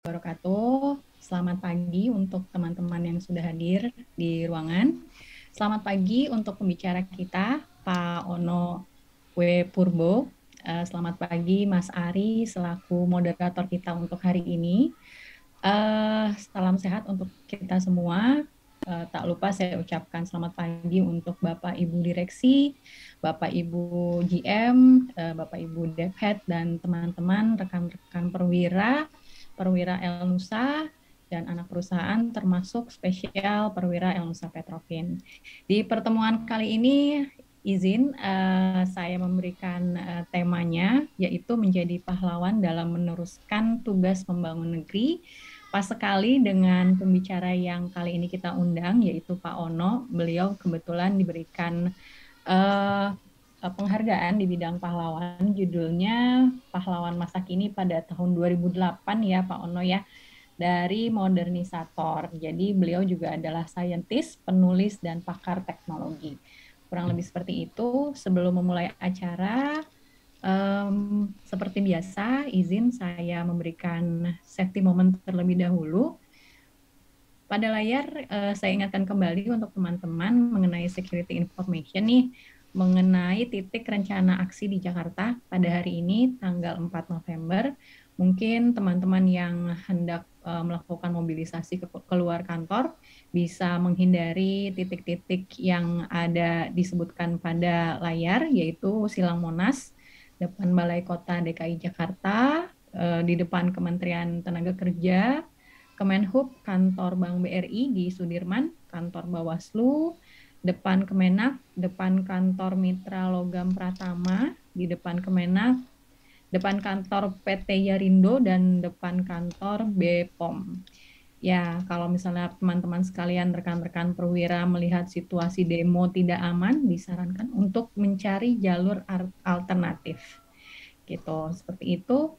wabarakatuh. Selamat pagi untuk teman-teman yang sudah hadir di ruangan. Selamat pagi untuk pembicara kita, Pak Ono W. Purbo. Eh, selamat pagi Mas Ari selaku moderator kita untuk hari ini. Eh, salam sehat untuk kita semua. Eh, tak lupa saya ucapkan selamat pagi untuk Bapak Ibu Direksi, Bapak Ibu GM, Bapak Ibu Dev Head dan teman-teman rekan-rekan perwira perwira El Nusa dan anak perusahaan termasuk spesial perwira El Nusa Petrofin. Di pertemuan kali ini izin uh, saya memberikan uh, temanya yaitu menjadi pahlawan dalam meneruskan tugas membangun negeri. Pas sekali dengan pembicara yang kali ini kita undang yaitu Pak Ono, beliau kebetulan diberikan uh, Eh, penghargaan di bidang pahlawan judulnya Pahlawan Masa Kini pada tahun 2008 ya Pak Ono ya dari modernisator. Jadi beliau juga adalah saintis, penulis dan pakar teknologi. Kurang lebih seperti itu sebelum memulai acara um, seperti biasa izin saya memberikan safety moment terlebih dahulu. Pada layar eh, saya ingatkan kembali untuk teman-teman mengenai security information nih mengenai titik rencana aksi di Jakarta pada hari ini tanggal 4 November. Mungkin teman-teman yang hendak eh, melakukan mobilisasi ke, keluar kantor bisa menghindari titik-titik yang ada disebutkan pada layar yaitu Silang Monas, depan Balai Kota DKI Jakarta, eh, di depan Kementerian Tenaga Kerja, Kemenhub, kantor Bank BRI di Sudirman, kantor Bawaslu, depan Kemenak, depan kantor Mitra Logam Pratama, di depan Kemenak, depan kantor PT Yarindo dan depan kantor BPOM. Ya, kalau misalnya teman-teman sekalian rekan-rekan perwira melihat situasi demo tidak aman, disarankan untuk mencari jalur alternatif. Gitu, seperti itu.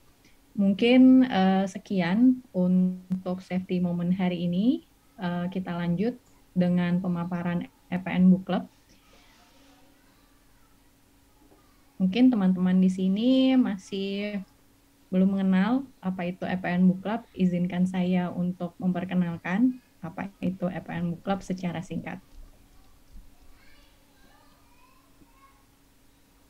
Mungkin uh, sekian untuk safety moment hari ini. Uh, kita lanjut dengan pemaparan EPN Book Club. Mungkin teman-teman di sini masih belum mengenal apa itu EPN Book Club, izinkan saya untuk memperkenalkan apa itu EPN Book Club secara singkat.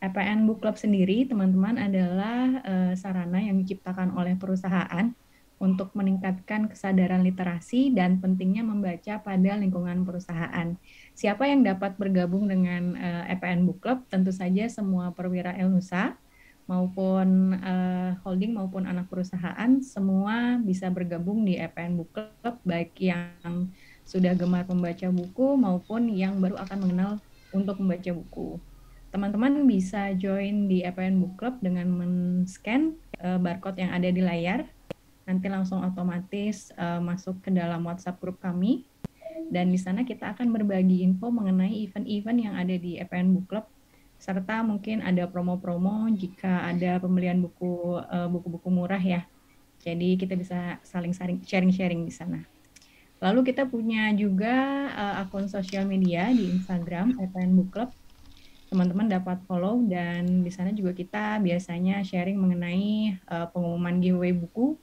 EPN Book Club sendiri, teman-teman, adalah eh, sarana yang diciptakan oleh perusahaan untuk meningkatkan kesadaran literasi dan pentingnya membaca pada lingkungan perusahaan. Siapa yang dapat bergabung dengan uh, eh, EPN Book Club? Tentu saja semua perwira Elnusa maupun uh, holding maupun anak perusahaan semua bisa bergabung di EPN Book Club baik yang sudah gemar membaca buku maupun yang baru akan mengenal untuk membaca buku. Teman-teman bisa join di EPN Book Club dengan men-scan uh, barcode yang ada di layar nanti langsung otomatis uh, masuk ke dalam WhatsApp grup kami dan di sana kita akan berbagi info mengenai event-event yang ada di EPN Book Club serta mungkin ada promo-promo jika ada pembelian buku eh, buku-buku murah ya. Jadi kita bisa saling sharing-sharing di sana. Lalu kita punya juga uh, akun sosial media di Instagram EPN Book Club. Teman-teman dapat follow dan di sana juga kita biasanya sharing mengenai uh, pengumuman giveaway buku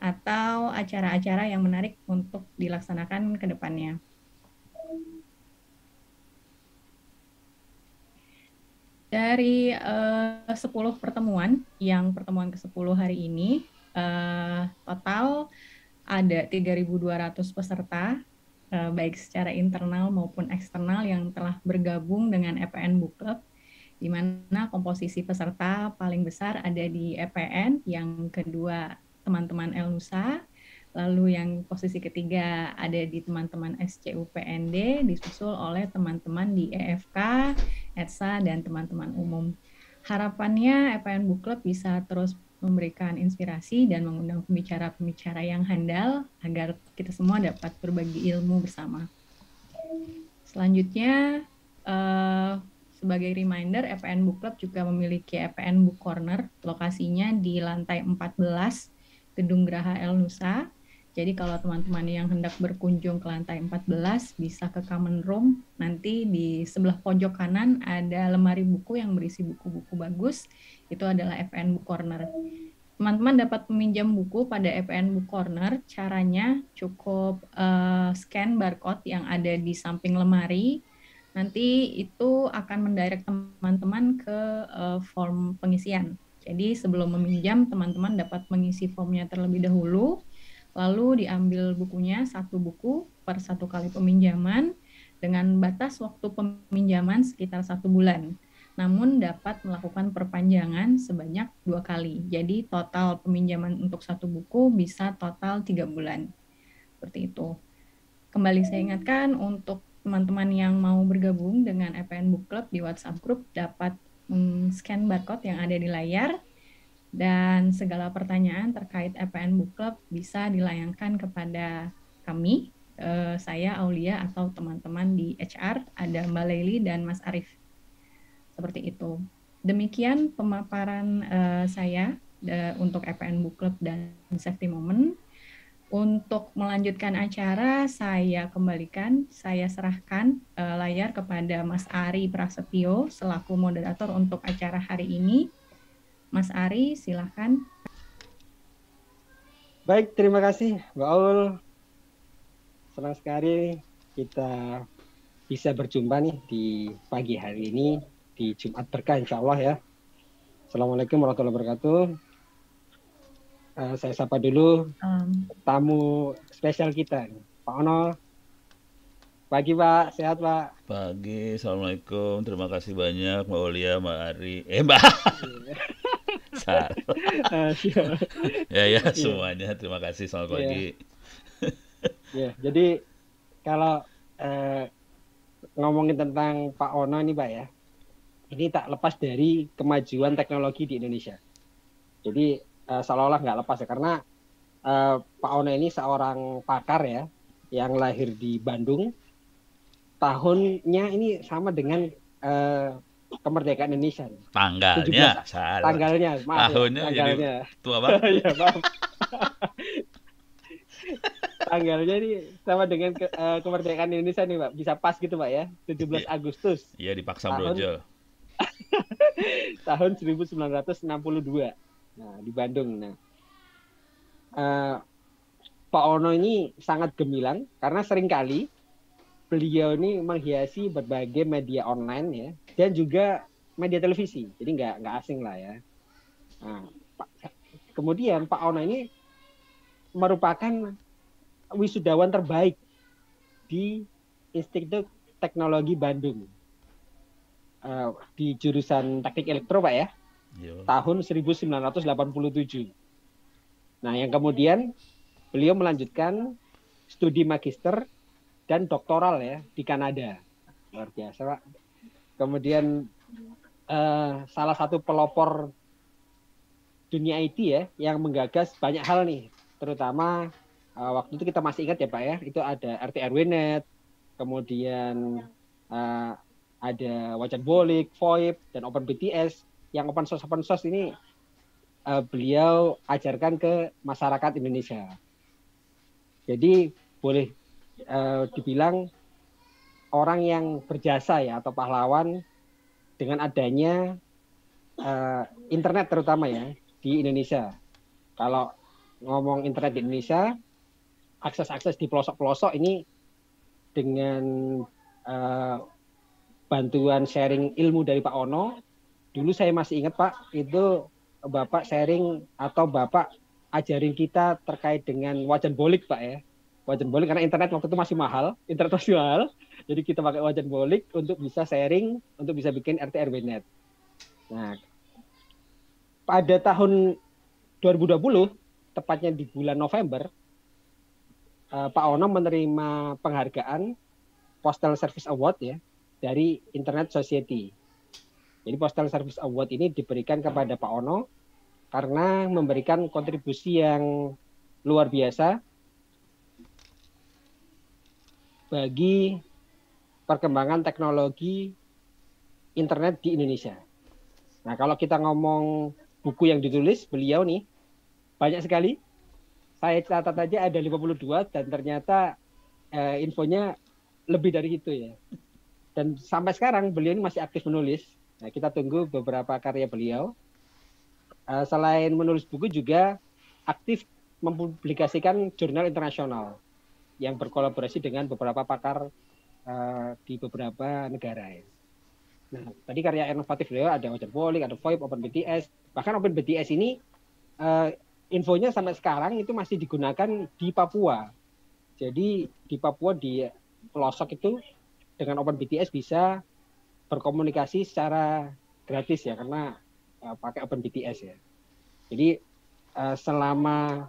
atau acara-acara yang menarik untuk dilaksanakan ke depannya. Dari eh, uh, 10 pertemuan, yang pertemuan ke-10 hari ini, uh, total ada 3.200 peserta, uh, baik secara internal maupun eksternal yang telah bergabung dengan EPN Book Club, di mana komposisi peserta paling besar ada di EPN, yang kedua teman-teman Elnusa, lalu yang posisi ketiga ada di teman-teman SCUPND, disusul oleh teman-teman di EFK, ETSA, dan teman-teman umum. Harapannya EPN Book Club bisa terus memberikan inspirasi dan mengundang pembicara-pembicara yang handal agar kita semua dapat berbagi ilmu bersama. Selanjutnya, eh, sebagai reminder, EPN Book Club juga memiliki EPN Book Corner, lokasinya di lantai 14 Gedung Graha El Nusa. Jadi kalau teman-teman yang hendak berkunjung ke lantai 14 bisa ke common room. Nanti di sebelah pojok kanan ada lemari buku yang berisi buku-buku bagus. Itu adalah FN Book Corner. Teman-teman dapat meminjam buku pada FN Book Corner. Caranya cukup uh, scan barcode yang ada di samping lemari. Nanti itu akan mendirect teman-teman ke uh, form pengisian jadi sebelum meminjam, teman-teman dapat mengisi formnya terlebih dahulu, lalu diambil bukunya satu buku per satu kali peminjaman dengan batas waktu peminjaman sekitar satu bulan. Namun dapat melakukan perpanjangan sebanyak dua kali. Jadi total peminjaman untuk satu buku bisa total tiga bulan. Seperti itu. Kembali saya ingatkan untuk teman-teman yang mau bergabung dengan EPN Book Club di WhatsApp Group dapat scan barcode yang ada di layar dan segala pertanyaan terkait EPN Book Club bisa dilayangkan kepada kami, eh, saya Aulia atau teman-teman di HR, ada Mbak Leili dan Mas Arief Seperti itu. Demikian pemaparan eh, saya eh, untuk EPN Book Club dan Safety Moment. Untuk melanjutkan acara, saya kembalikan, saya serahkan uh, layar kepada Mas Ari Prasetyo selaku moderator untuk acara hari ini. Mas Ari, silahkan. Baik, terima kasih Mbak Aul. Senang sekali kita bisa berjumpa nih di pagi hari ini di Jumat Berkah insya Allah ya. Assalamualaikum warahmatullahi wabarakatuh. Eh, saya sapa dulu um. tamu spesial kita, Pak Ono. Pagi Pak, sehat Pak. Pagi, assalamualaikum. Terima kasih banyak Mbak Olia, Mbak Ari, eh Mbak. Salah. Ah, uh, ya ya iya. semuanya, terima kasih selamat iya. pagi. yeah. jadi kalau uh, ngomongin tentang Pak Ono ini Pak ya, ini tak lepas dari kemajuan teknologi di Indonesia. Jadi uh, seolah-olah nggak lepas ya karena uh, Pak Ono ini seorang pakar ya yang lahir di Bandung tahunnya ini sama dengan uh, kemerdekaan Indonesia tanggalnya 17, salah. tanggalnya maaf ya, tahunnya tanggalnya jadi tua banget ya, maaf. tanggalnya ini sama dengan ke, uh, kemerdekaan Indonesia nih Pak bisa pas gitu Pak ya 17 iya. Agustus iya dipaksa tahun, enam tahun 1962 di Bandung. Nah, uh, Pak Ono ini sangat gemilang karena seringkali beliau ini menghiasi berbagai media online ya dan juga media televisi. Jadi nggak nggak asing lah ya. Nah, kemudian Pak Ono ini merupakan wisudawan terbaik di Institut Teknologi Bandung uh, di jurusan Teknik Elektro Pak ya. Yo. Iya. tahun 1987. Nah, yang kemudian beliau melanjutkan studi magister dan doktoral ya di Kanada. Luar biasa, Pak. Kemudian uh, salah satu pelopor dunia IT ya yang menggagas banyak hal nih, terutama uh, waktu itu kita masih ingat ya, Pak ya, itu ada RT-RWNet, kemudian uh, ada Wajan Bolik, VoIP, dan OpenBTS yang open source open source ini uh, beliau ajarkan ke masyarakat Indonesia. Jadi boleh uh, dibilang orang yang berjasa ya atau pahlawan dengan adanya uh, internet terutama ya di Indonesia. Kalau ngomong internet di Indonesia, akses-akses di pelosok-pelosok ini dengan uh, bantuan sharing ilmu dari Pak Ono dulu saya masih ingat Pak, itu Bapak sharing atau Bapak ajarin kita terkait dengan wajan bolik Pak ya. Wajan bolik karena internet waktu itu masih mahal, internet masih mahal. Jadi kita pakai wajan bolik untuk bisa sharing, untuk bisa bikin RT net. Nah, pada tahun 2020, tepatnya di bulan November, eh, Pak Ono menerima penghargaan Postal Service Award ya dari Internet Society jadi Postal Service Award ini diberikan kepada Pak Ono karena memberikan kontribusi yang luar biasa bagi perkembangan teknologi internet di Indonesia. Nah, kalau kita ngomong buku yang ditulis beliau nih banyak sekali. Saya catat aja ada 52 dan ternyata eh, infonya lebih dari itu ya. Dan sampai sekarang beliau ini masih aktif menulis Nah, kita tunggu beberapa karya beliau. Uh, selain menulis buku juga aktif mempublikasikan jurnal internasional yang berkolaborasi dengan beberapa pakar uh, di beberapa negara. Ya. Nah, tadi karya inovatif beliau ada Ocean Polling, ada VoIP, BTS. Bahkan Open BTS ini uh, infonya sampai sekarang itu masih digunakan di Papua. Jadi di Papua di pelosok itu dengan Open BTS bisa berkomunikasi secara gratis ya karena uh, pakai bts ya. Jadi uh, selama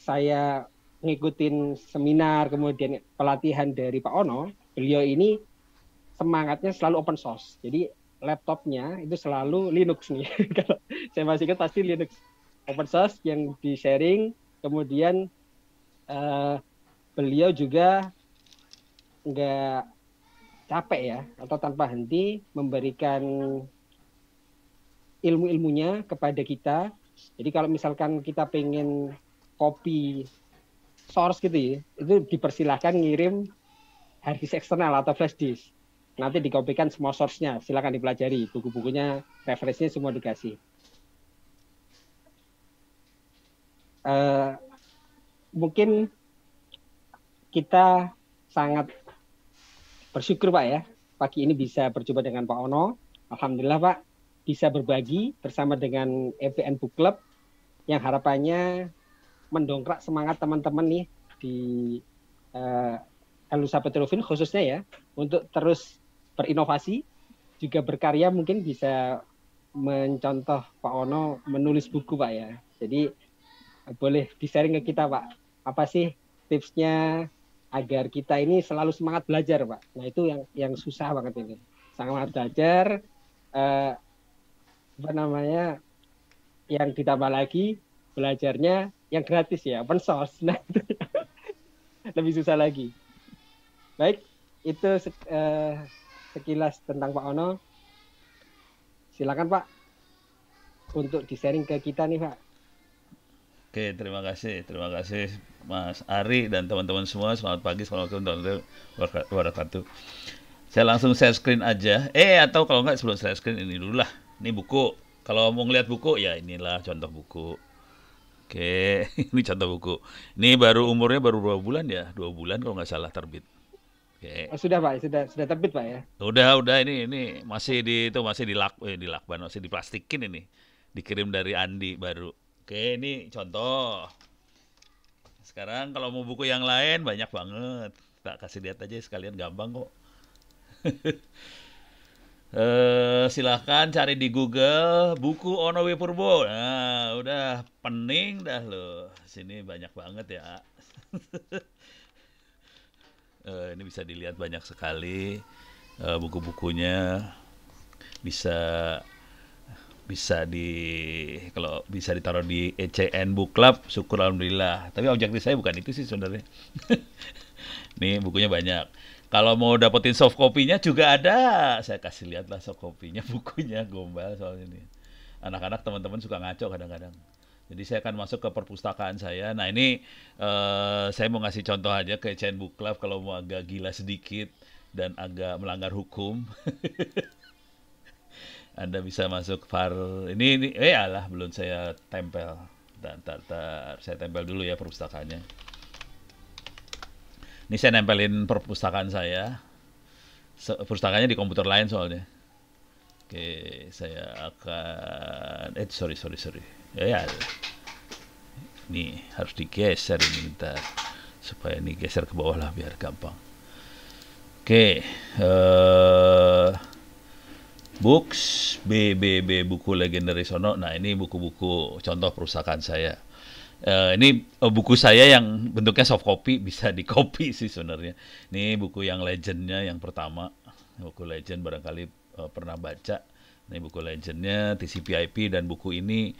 saya ngikutin seminar kemudian pelatihan dari Pak Ono, beliau ini semangatnya selalu open source. Jadi laptopnya itu selalu Linux nih. Kalau saya masih ingat pasti Linux open source yang di sharing. Kemudian uh, beliau juga nggak capek ya atau tanpa henti memberikan ilmu-ilmunya kepada kita. Jadi kalau misalkan kita pengen copy source gitu ya, itu dipersilahkan ngirim hard disk eksternal atau flash disk. Nanti dikopikan semua source-nya, silahkan dipelajari. Buku-bukunya, referensinya semua dikasih. Uh, mungkin kita sangat bersyukur Pak ya, pagi ini bisa berjumpa dengan Pak Ono. Alhamdulillah Pak, bisa berbagi bersama dengan EPN Book Club yang harapannya mendongkrak semangat teman-teman nih di uh, eh, Elusa Petrofin khususnya ya untuk terus berinovasi juga berkarya mungkin bisa mencontoh Pak Ono menulis buku Pak ya. Jadi boleh di sharing ke kita Pak. Apa sih tipsnya agar kita ini selalu semangat belajar, Pak. Nah itu yang yang susah banget ini. Semangat belajar, eh, apa namanya, yang ditambah lagi belajarnya yang gratis ya, open source. Nah itu lebih susah lagi. Baik, itu uh, sekilas tentang Pak Ono. Silakan Pak untuk di sharing ke kita nih Pak. Oke, terima kasih, terima kasih Mas Ari dan teman-teman semua. Selamat pagi, selamat warahmatullahi wabarakatuh. Saya langsung share screen aja. Eh atau kalau nggak sebelum share screen ini dulu lah. Ini buku. Kalau mau ngeliat buku ya inilah contoh buku. Oke, ini contoh buku. Ini baru umurnya baru dua bulan ya, dua bulan kalau nggak salah terbit. Oke. Oh, sudah pak, sudah sudah terbit pak ya? Udah udah ini ini masih di itu masih dilak eh, dilakban masih diplastikin ini dikirim dari Andi baru. Oke ini contoh. Sekarang kalau mau buku yang lain banyak banget. Tak kasih lihat aja sekalian gampang kok. Uh, eh, silahkan cari di Google buku Onowi Purbo. Nah, udah pening dah lo. Sini banyak banget ya. uh, ini bisa dilihat banyak sekali uh, buku-bukunya. Bisa bisa di kalau bisa ditaruh di ECN Book Club syukur alhamdulillah tapi objektif saya bukan itu sih sebenarnya nih bukunya banyak kalau mau dapetin soft copy-nya juga ada saya kasih lihatlah soft copy-nya bukunya gombal soalnya ini anak-anak teman-teman suka ngaco kadang-kadang jadi saya akan masuk ke perpustakaan saya. Nah ini uh, saya mau ngasih contoh aja ke Ecn Book Club kalau mau agak gila sedikit dan agak melanggar hukum. Anda bisa masuk var ini ini eh alah ya belum saya tempel. dan tak, tak. saya tempel dulu ya perpustakanya Ini saya nempelin perpustakaan saya. perpustakanya di komputer lain soalnya. Oke, saya akan eh sorry sorry sorry. Ya, ya. Nih harus digeser ini bentar supaya ini geser ke bawah lah biar gampang. Oke, eh books BBB buku legendaris sono. Nah, ini buku-buku contoh perusahaan saya. Uh, ini eh, buku saya yang bentuknya soft copy bisa di copy sih sebenarnya. Ini buku yang legendnya yang pertama, buku legend barangkali uh, pernah baca. Ini buku legendnya TCP/IP dan buku ini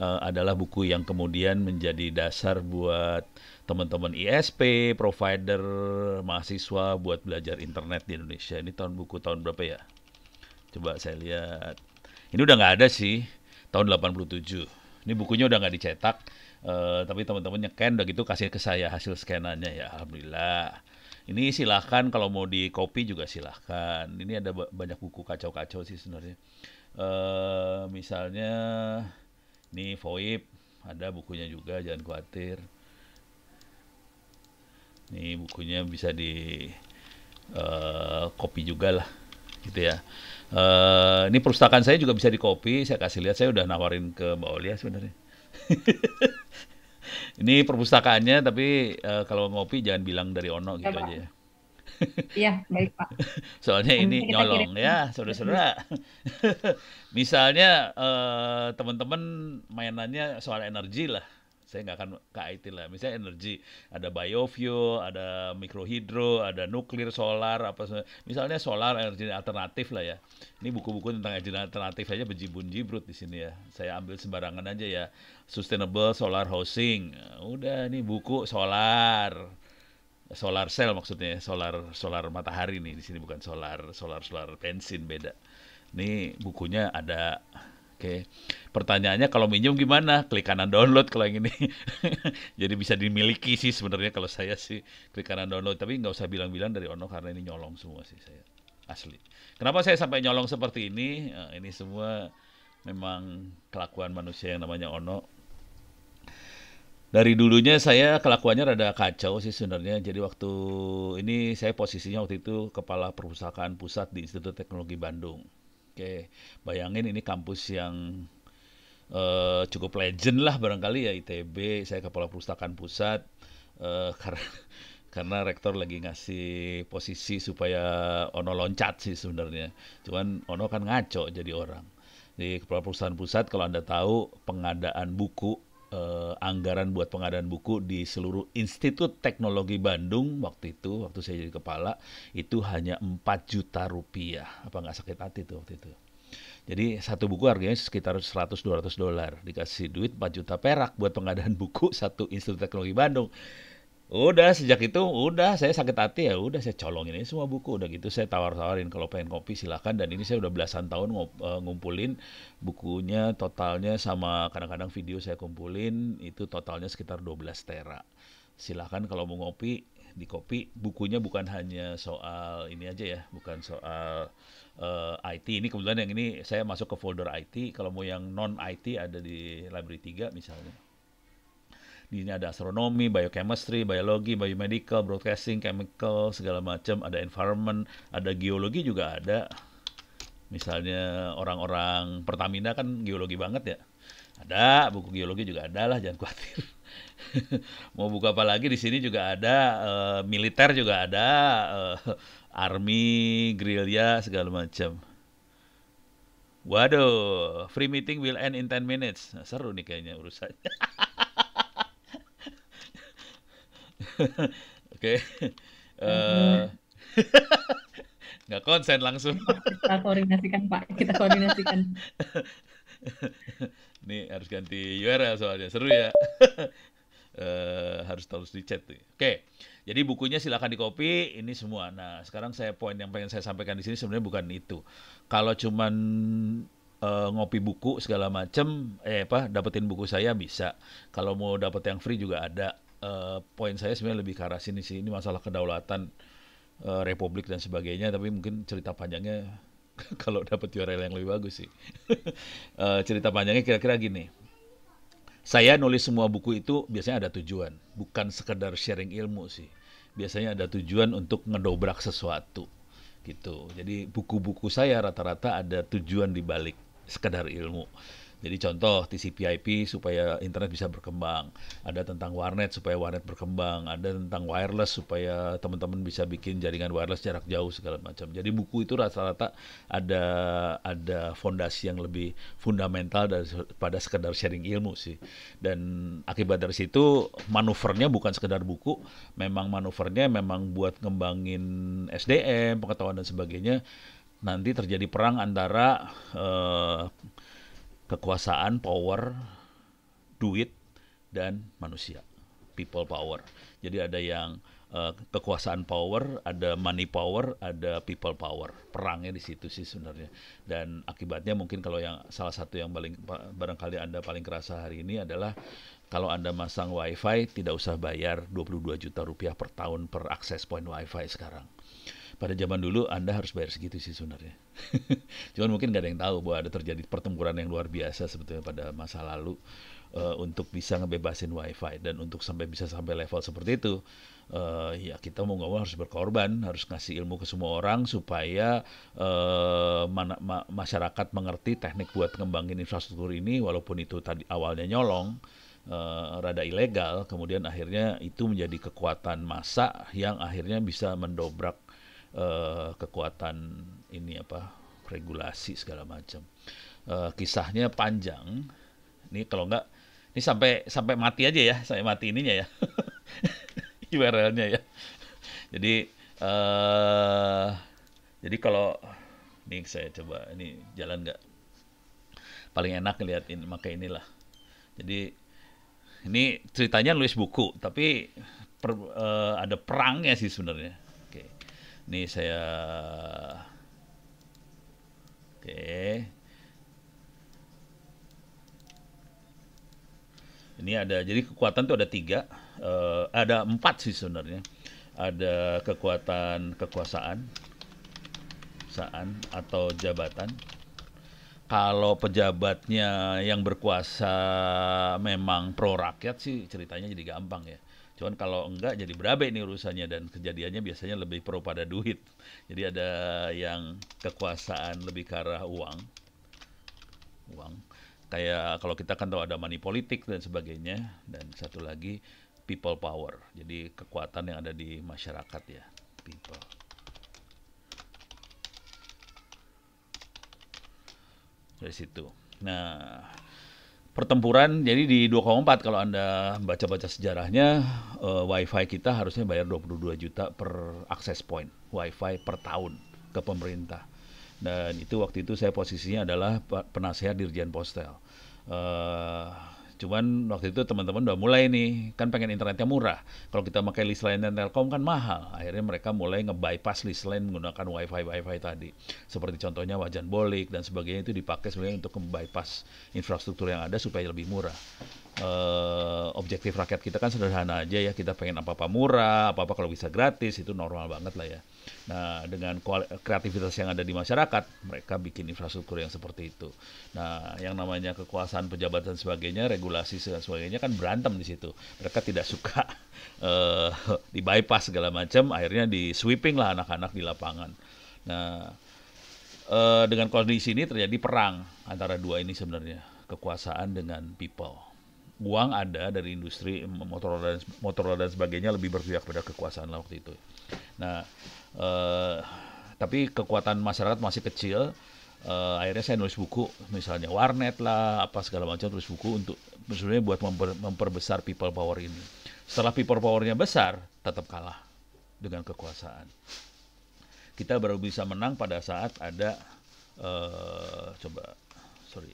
uh, adalah buku yang kemudian menjadi dasar buat teman-teman ISP, provider, mahasiswa buat belajar internet di Indonesia. Ini tahun buku tahun berapa ya? Coba saya lihat. Ini udah nggak ada sih tahun 87. Ini bukunya udah nggak dicetak. Uh, tapi teman-teman nyeken udah gitu kasih ke saya hasil skenanya ya alhamdulillah ini silahkan kalau mau di copy juga silahkan ini ada banyak buku kacau-kacau sih sebenarnya uh, misalnya ini VoIP ada bukunya juga jangan khawatir ini bukunya bisa di uh, copy juga lah gitu ya Uh, ini perpustakaan saya juga bisa dikopi, saya kasih lihat. Saya udah nawarin ke Mbak Olia ya sebenarnya. ini perpustakaannya, tapi uh, kalau ngopi jangan bilang dari Ono iya, gitu ya, aja. Ya. Iya, baik Pak. Soalnya ini nyolong kirim. ya, saudara-saudara. Iya. Misalnya uh, teman-teman mainannya soal energi lah saya nggak akan ke IT lah misalnya energi ada biofuel ada mikrohidro ada nuklir solar apa misalnya solar energi alternatif lah ya ini buku-buku tentang energi alternatif aja bejibun jibrut di sini ya saya ambil sembarangan aja ya sustainable solar housing udah nih buku solar solar cell maksudnya ya, solar solar matahari nih di sini bukan solar solar solar bensin beda ini bukunya ada Oke. Pertanyaannya kalau minjem gimana? Klik kanan download kalau yang ini. Jadi bisa dimiliki sih sebenarnya kalau saya sih klik kanan download, tapi nggak usah bilang-bilang dari Ono karena ini nyolong semua sih saya. Asli. Kenapa saya sampai nyolong seperti ini? Eh, ini semua memang kelakuan manusia yang namanya Ono. Dari dulunya saya kelakuannya rada kacau sih sebenarnya. Jadi waktu ini saya posisinya waktu itu kepala perpustakaan pusat di Institut Teknologi Bandung Oke, bayangin ini kampus yang uh, cukup legend lah barangkali ya ITB. Saya kepala perpustakaan pusat uh, karena karena rektor lagi ngasih posisi supaya Ono loncat sih sebenarnya. Cuman Ono kan ngaco jadi orang. Di kepala perusahaan pusat kalau Anda tahu pengadaan buku eh, anggaran buat pengadaan buku di seluruh Institut Teknologi Bandung waktu itu waktu saya jadi kepala itu hanya 4 juta rupiah apa nggak sakit hati tuh waktu itu jadi satu buku harganya sekitar 100-200 dolar dikasih duit 4 juta perak buat pengadaan buku satu Institut Teknologi Bandung Udah sejak itu udah saya sakit hati ya udah saya colongin ini semua buku udah gitu saya tawar-tawarin kalau pengen kopi silahkan dan ini saya udah belasan tahun e, ngumpulin bukunya totalnya sama kadang-kadang video saya kumpulin itu totalnya sekitar 12 tera. Silahkan kalau mau ngopi di kopi bukunya bukan hanya soal ini aja ya bukan soal uh, e, IT ini kebetulan yang ini saya masuk ke folder IT kalau mau yang non IT ada di library 3 misalnya di sini ada astronomi, biochemistry, biologi, biomedical, broadcasting, chemical, segala macam, ada environment, ada geologi juga ada. Misalnya orang-orang Pertamina kan geologi banget ya. Ada, buku geologi juga ada lah, jangan khawatir. Mau buka apa lagi di sini juga ada, e, militer juga ada, e, army, gerilya, segala macam. Waduh, free meeting will end in 10 minutes. Nah, seru nih kayaknya urusannya. Oke. Eh, mm-hmm. nggak konsen langsung. Kita koordinasikan Pak, kita koordinasikan. Nih harus ganti URL soalnya seru ya. Uh, harus terus dicet. Oke, okay. jadi bukunya silahkan di-copy. Ini semua. Nah, sekarang saya poin yang pengen saya sampaikan di sini sebenarnya bukan itu. Kalau cuman eh, ngopi buku segala macem, eh apa, dapetin buku saya bisa. Kalau mau dapet yang free juga ada. Eh, poin saya sebenarnya lebih ke arah sini sih. Ini masalah kedaulatan uh, republik dan sebagainya. Tapi mungkin cerita panjangnya kalau dapat URL yang lebih bagus sih. uh, cerita panjangnya kira-kira gini. Saya nulis semua buku itu biasanya ada tujuan, bukan sekedar sharing ilmu sih. Biasanya ada tujuan untuk ngedobrak sesuatu gitu. Jadi buku-buku saya rata-rata ada tujuan di balik sekedar ilmu. Jadi contoh TCP/IP supaya internet bisa berkembang, ada tentang warnet supaya warnet berkembang, ada tentang wireless supaya teman-teman bisa bikin jaringan wireless jarak jauh segala macam. Jadi buku itu rata-rata ada ada fondasi yang lebih fundamental daripada sekedar sharing ilmu sih. Dan akibat dari situ manuvernya bukan sekedar buku, memang manuvernya memang buat ngembangin SDM, pengetahuan dan sebagainya. Nanti terjadi perang antara uh, kekuasaan, power, duit, dan manusia. People power. Jadi ada yang uh, kekuasaan power, ada money power, ada people power. Perangnya di situ sih sebenarnya. Dan akibatnya mungkin kalau yang salah satu yang paling barangkali Anda paling kerasa hari ini adalah kalau Anda masang WiFi tidak usah bayar 22 juta rupiah per tahun per access point WiFi sekarang pada zaman dulu Anda harus bayar segitu sih sebenarnya. Cuman mungkin gak ada yang tahu bahwa ada terjadi pertempuran yang luar biasa sebetulnya pada masa lalu uh, untuk bisa ngebebasin WiFi dan untuk sampai bisa sampai level seperti itu, uh, ya kita mau nggak mau harus berkorban, harus ngasih ilmu ke semua orang supaya uh, eh, ma ma masyarakat mengerti teknik buat ngembangin infrastruktur ini walaupun itu tadi awalnya nyolong. Uh, rada ilegal, kemudian akhirnya itu menjadi kekuatan masa yang akhirnya bisa mendobrak uh, kekuatan ini apa regulasi segala macam. Uh, kisahnya panjang. Ini kalau nggak ini sampai sampai mati aja ya, sampai mati ininya ya. URL-nya ya. Jadi uh, jadi kalau ini saya coba ini jalan nggak paling enak ngeliatin maka inilah. Jadi ini ceritanya nulis buku tapi per, uh, ada perangnya sih sebenarnya ini saya Oke. Ini ada jadi kekuatan itu ada tiga, uh, ada empat sih sebenarnya. Ada kekuatan kekuasaan, saan atau jabatan. Kalau pejabatnya yang berkuasa memang pro rakyat sih ceritanya jadi gampang ya Cuman kalau enggak jadi berabe ini urusannya dan kejadiannya biasanya lebih pro pada duit. Jadi ada yang kekuasaan lebih ke arah uang. Uang. Kayak kalau kita kan tahu ada money politik dan sebagainya dan satu lagi people power. Jadi kekuatan yang ada di masyarakat ya, people. Dari situ. Nah, pertempuran jadi di 2,4 kalau Anda baca-baca sejarahnya uh, wifi kita harusnya bayar 22 juta per access point wifi per tahun ke pemerintah dan itu waktu itu saya posisinya adalah penasehat Dirjen Postel uh, Cuman waktu itu teman-teman udah mulai nih, kan pengen internetnya murah. Kalau kita pakai list lain dan Telkom kan mahal. Akhirnya mereka mulai nge-bypass list lain menggunakan WiFi WiFi tadi. Seperti contohnya wajan bolik dan sebagainya itu dipakai sebenarnya untuk nge-bypass infrastruktur yang ada supaya lebih murah uh, objektif rakyat kita kan sederhana aja ya kita pengen apa apa murah apa apa kalau bisa gratis itu normal banget lah ya nah dengan kreativitas yang ada di masyarakat mereka bikin infrastruktur yang seperti itu nah yang namanya kekuasaan pejabat dan sebagainya regulasi dan sebagainya kan berantem di situ mereka tidak suka uh, di bypass segala macam akhirnya di sweeping lah anak-anak di lapangan nah eh, dengan kondisi ini terjadi perang antara dua ini sebenarnya kekuasaan dengan people uang ada dari industri motor dan motor dan sebagainya lebih berpihak pada kekuasaan lah waktu itu. Nah, eh, tapi kekuatan masyarakat masih kecil. Eh, akhirnya saya nulis buku, misalnya warnet lah, apa segala macam tulis buku untuk sebenarnya buat memper, memperbesar people power ini. Setelah people powernya besar, tetap kalah dengan kekuasaan. Kita baru bisa menang pada saat ada eh, coba sorry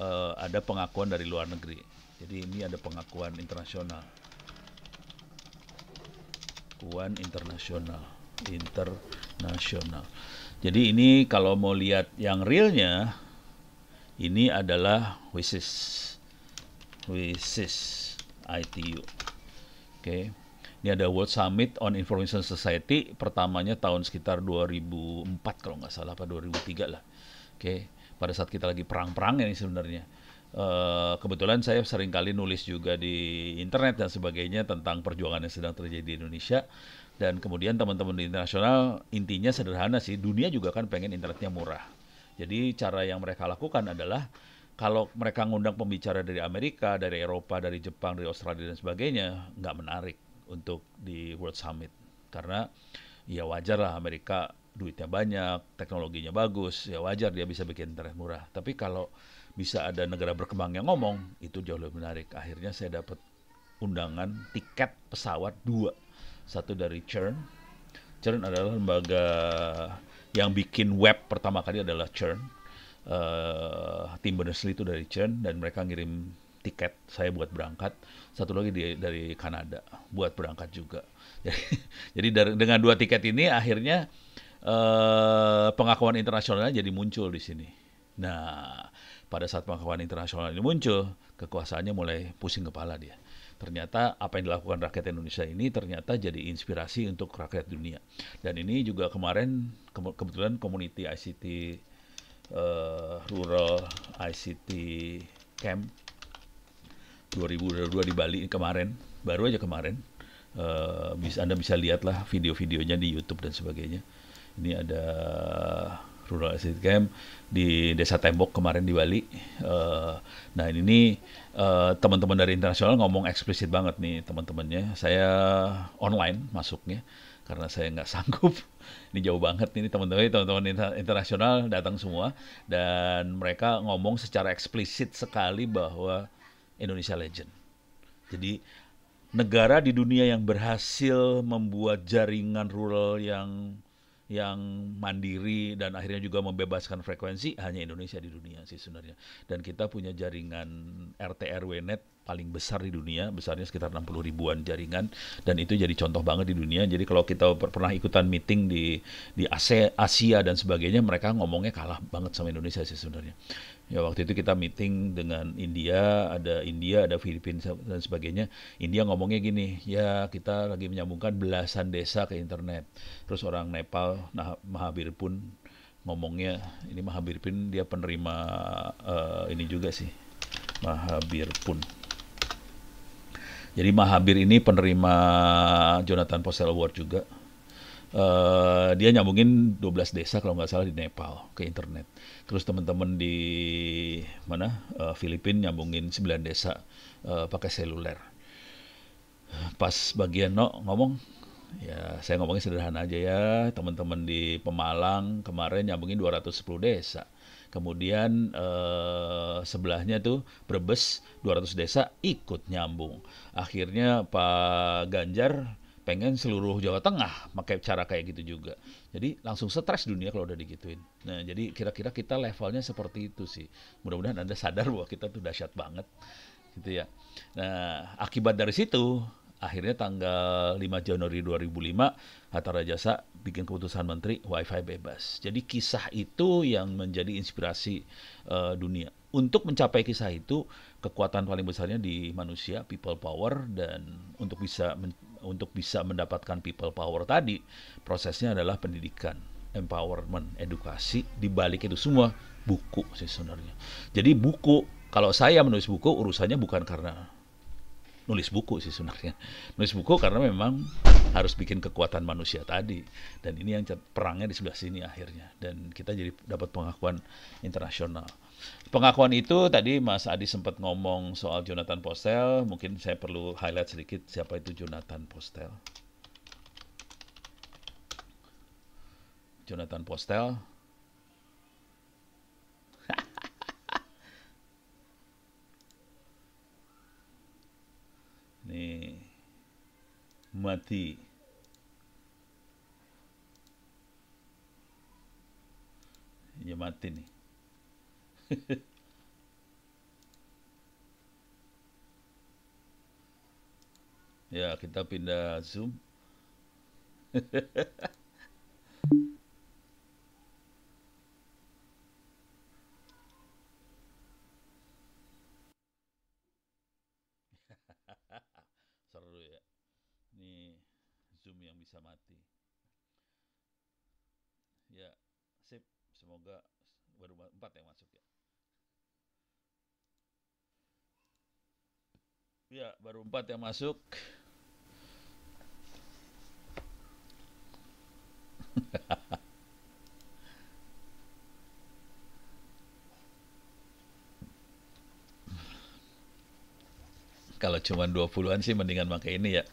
uh, ada pengakuan dari luar negeri. Jadi ini ada pengakuan internasional. Pengakuan internasional, internasional. Jadi ini kalau mau lihat yang realnya, ini adalah WISIS, WISIS ITU. Oke. Okay. Ini ada World Summit on Information Society pertamanya tahun sekitar 2004 kalau nggak salah apa 2003 lah. Oke. Okay pada saat kita lagi perang-perang ini sebenarnya. Eh, kebetulan saya sering kali nulis juga di internet dan sebagainya tentang perjuangan yang sedang terjadi di Indonesia dan kemudian teman-teman di internasional intinya sederhana sih dunia juga kan pengen internetnya murah jadi cara yang mereka lakukan adalah kalau mereka ngundang pembicara dari Amerika dari Eropa dari Jepang dari Australia dan sebagainya nggak menarik untuk di World Summit karena ya wajar lah Amerika duitnya banyak, teknologinya bagus, ya wajar dia bisa bikin internet murah. Tapi kalau bisa ada negara berkembang yang ngomong, itu jauh lebih menarik. Akhirnya saya dapat undangan tiket pesawat dua. Satu dari CERN. CERN adalah lembaga yang bikin web pertama kali adalah CERN. Uh, eh, tim Berners-Lee itu dari CERN dan mereka ngirim tiket saya buat berangkat satu lagi di, dari Kanada buat berangkat juga jadi, jadi dari, dengan dua tiket ini akhirnya Eh, pengakuan internasional jadi muncul di sini. Nah, pada saat pengakuan internasional ini muncul, kekuasaannya mulai pusing kepala dia. Ternyata apa yang dilakukan rakyat Indonesia ini ternyata jadi inspirasi untuk rakyat dunia. Dan ini juga kemarin kebetulan community ICT uh, eh, rural ICT camp 2022 di Bali kemarin, baru aja kemarin. Uh, bisa Anda bisa lihatlah video-videonya di YouTube dan sebagainya ini ada rural estate camp di desa Tembok kemarin di Bali. Eh, nah ini uh, teman-teman dari internasional ngomong eksplisit banget nih teman-temannya. Saya online masuknya karena saya nggak sanggup. Ini jauh banget nih teman-teman teman-teman internasional datang semua dan mereka ngomong secara eksplisit sekali bahwa Indonesia legend. Jadi negara di dunia yang berhasil membuat jaringan rural yang yang mandiri dan akhirnya juga membebaskan frekuensi hanya Indonesia di dunia sih sebenarnya. Dan kita punya jaringan RTRW net paling besar di dunia, besarnya sekitar 60 ribuan jaringan dan itu jadi contoh banget di dunia. Jadi kalau kita pernah ikutan meeting di di Asia, dan sebagainya, mereka ngomongnya kalah banget sama Indonesia sih sebenarnya. Ya waktu itu kita meeting dengan India, ada India, ada Filipina dan sebagainya. India ngomongnya gini, ya kita lagi menyambungkan belasan desa ke internet. Terus orang Nepal, nah, Mahabir pun ngomongnya ini Mahabir pun dia penerima uh, ini juga sih. Mahabir pun. Jadi Mahabir ini penerima Jonathan Postel Award juga. Uh, dia nyambungin 12 desa kalau nggak salah di Nepal ke internet. Terus teman-teman di mana uh, eh, Filipina nyambungin 9 desa uh, pakai seluler. Pas bagian no ngomong ya saya ngomongnya sederhana aja ya teman-teman di Pemalang kemarin nyambungin 210 desa kemudian eh, sebelahnya tuh Brebes 200 desa ikut nyambung akhirnya Pak Ganjar pengen seluruh Jawa Tengah pakai cara kayak gitu juga. Jadi langsung stres dunia kalau udah digituin. Nah, jadi kira-kira kita levelnya seperti itu sih. Mudah-mudahan Anda sadar bahwa kita tuh dahsyat banget. Gitu ya. Nah, akibat dari situ akhirnya tanggal 5 Januari 2005 Hatta Rajasa bikin keputusan menteri WiFi bebas. Jadi kisah itu yang menjadi inspirasi uh, dunia. Untuk mencapai kisah itu, kekuatan paling besarnya di manusia, people power, dan untuk bisa men untuk bisa mendapatkan people power tadi, prosesnya adalah pendidikan, empowerment, edukasi. Di balik itu semua buku sih sebenarnya. Jadi buku, kalau saya menulis buku, urusannya bukan karena nulis buku sih sebenarnya. Nulis buku karena memang harus bikin kekuatan manusia tadi. Dan ini yang perangnya di sebelah sini akhirnya. Dan kita jadi dapat pengakuan internasional. Pengakuan itu tadi Mas Adi sempat ngomong soal Jonathan Postel. Mungkin saya perlu highlight sedikit siapa itu Jonathan Postel. Jonathan Postel nih mati ya mati nih ya kita pindah zoom empat yang masuk ya ya baru empat yang masuk kalau cuma 20-an sih mendingan pakai ini ya.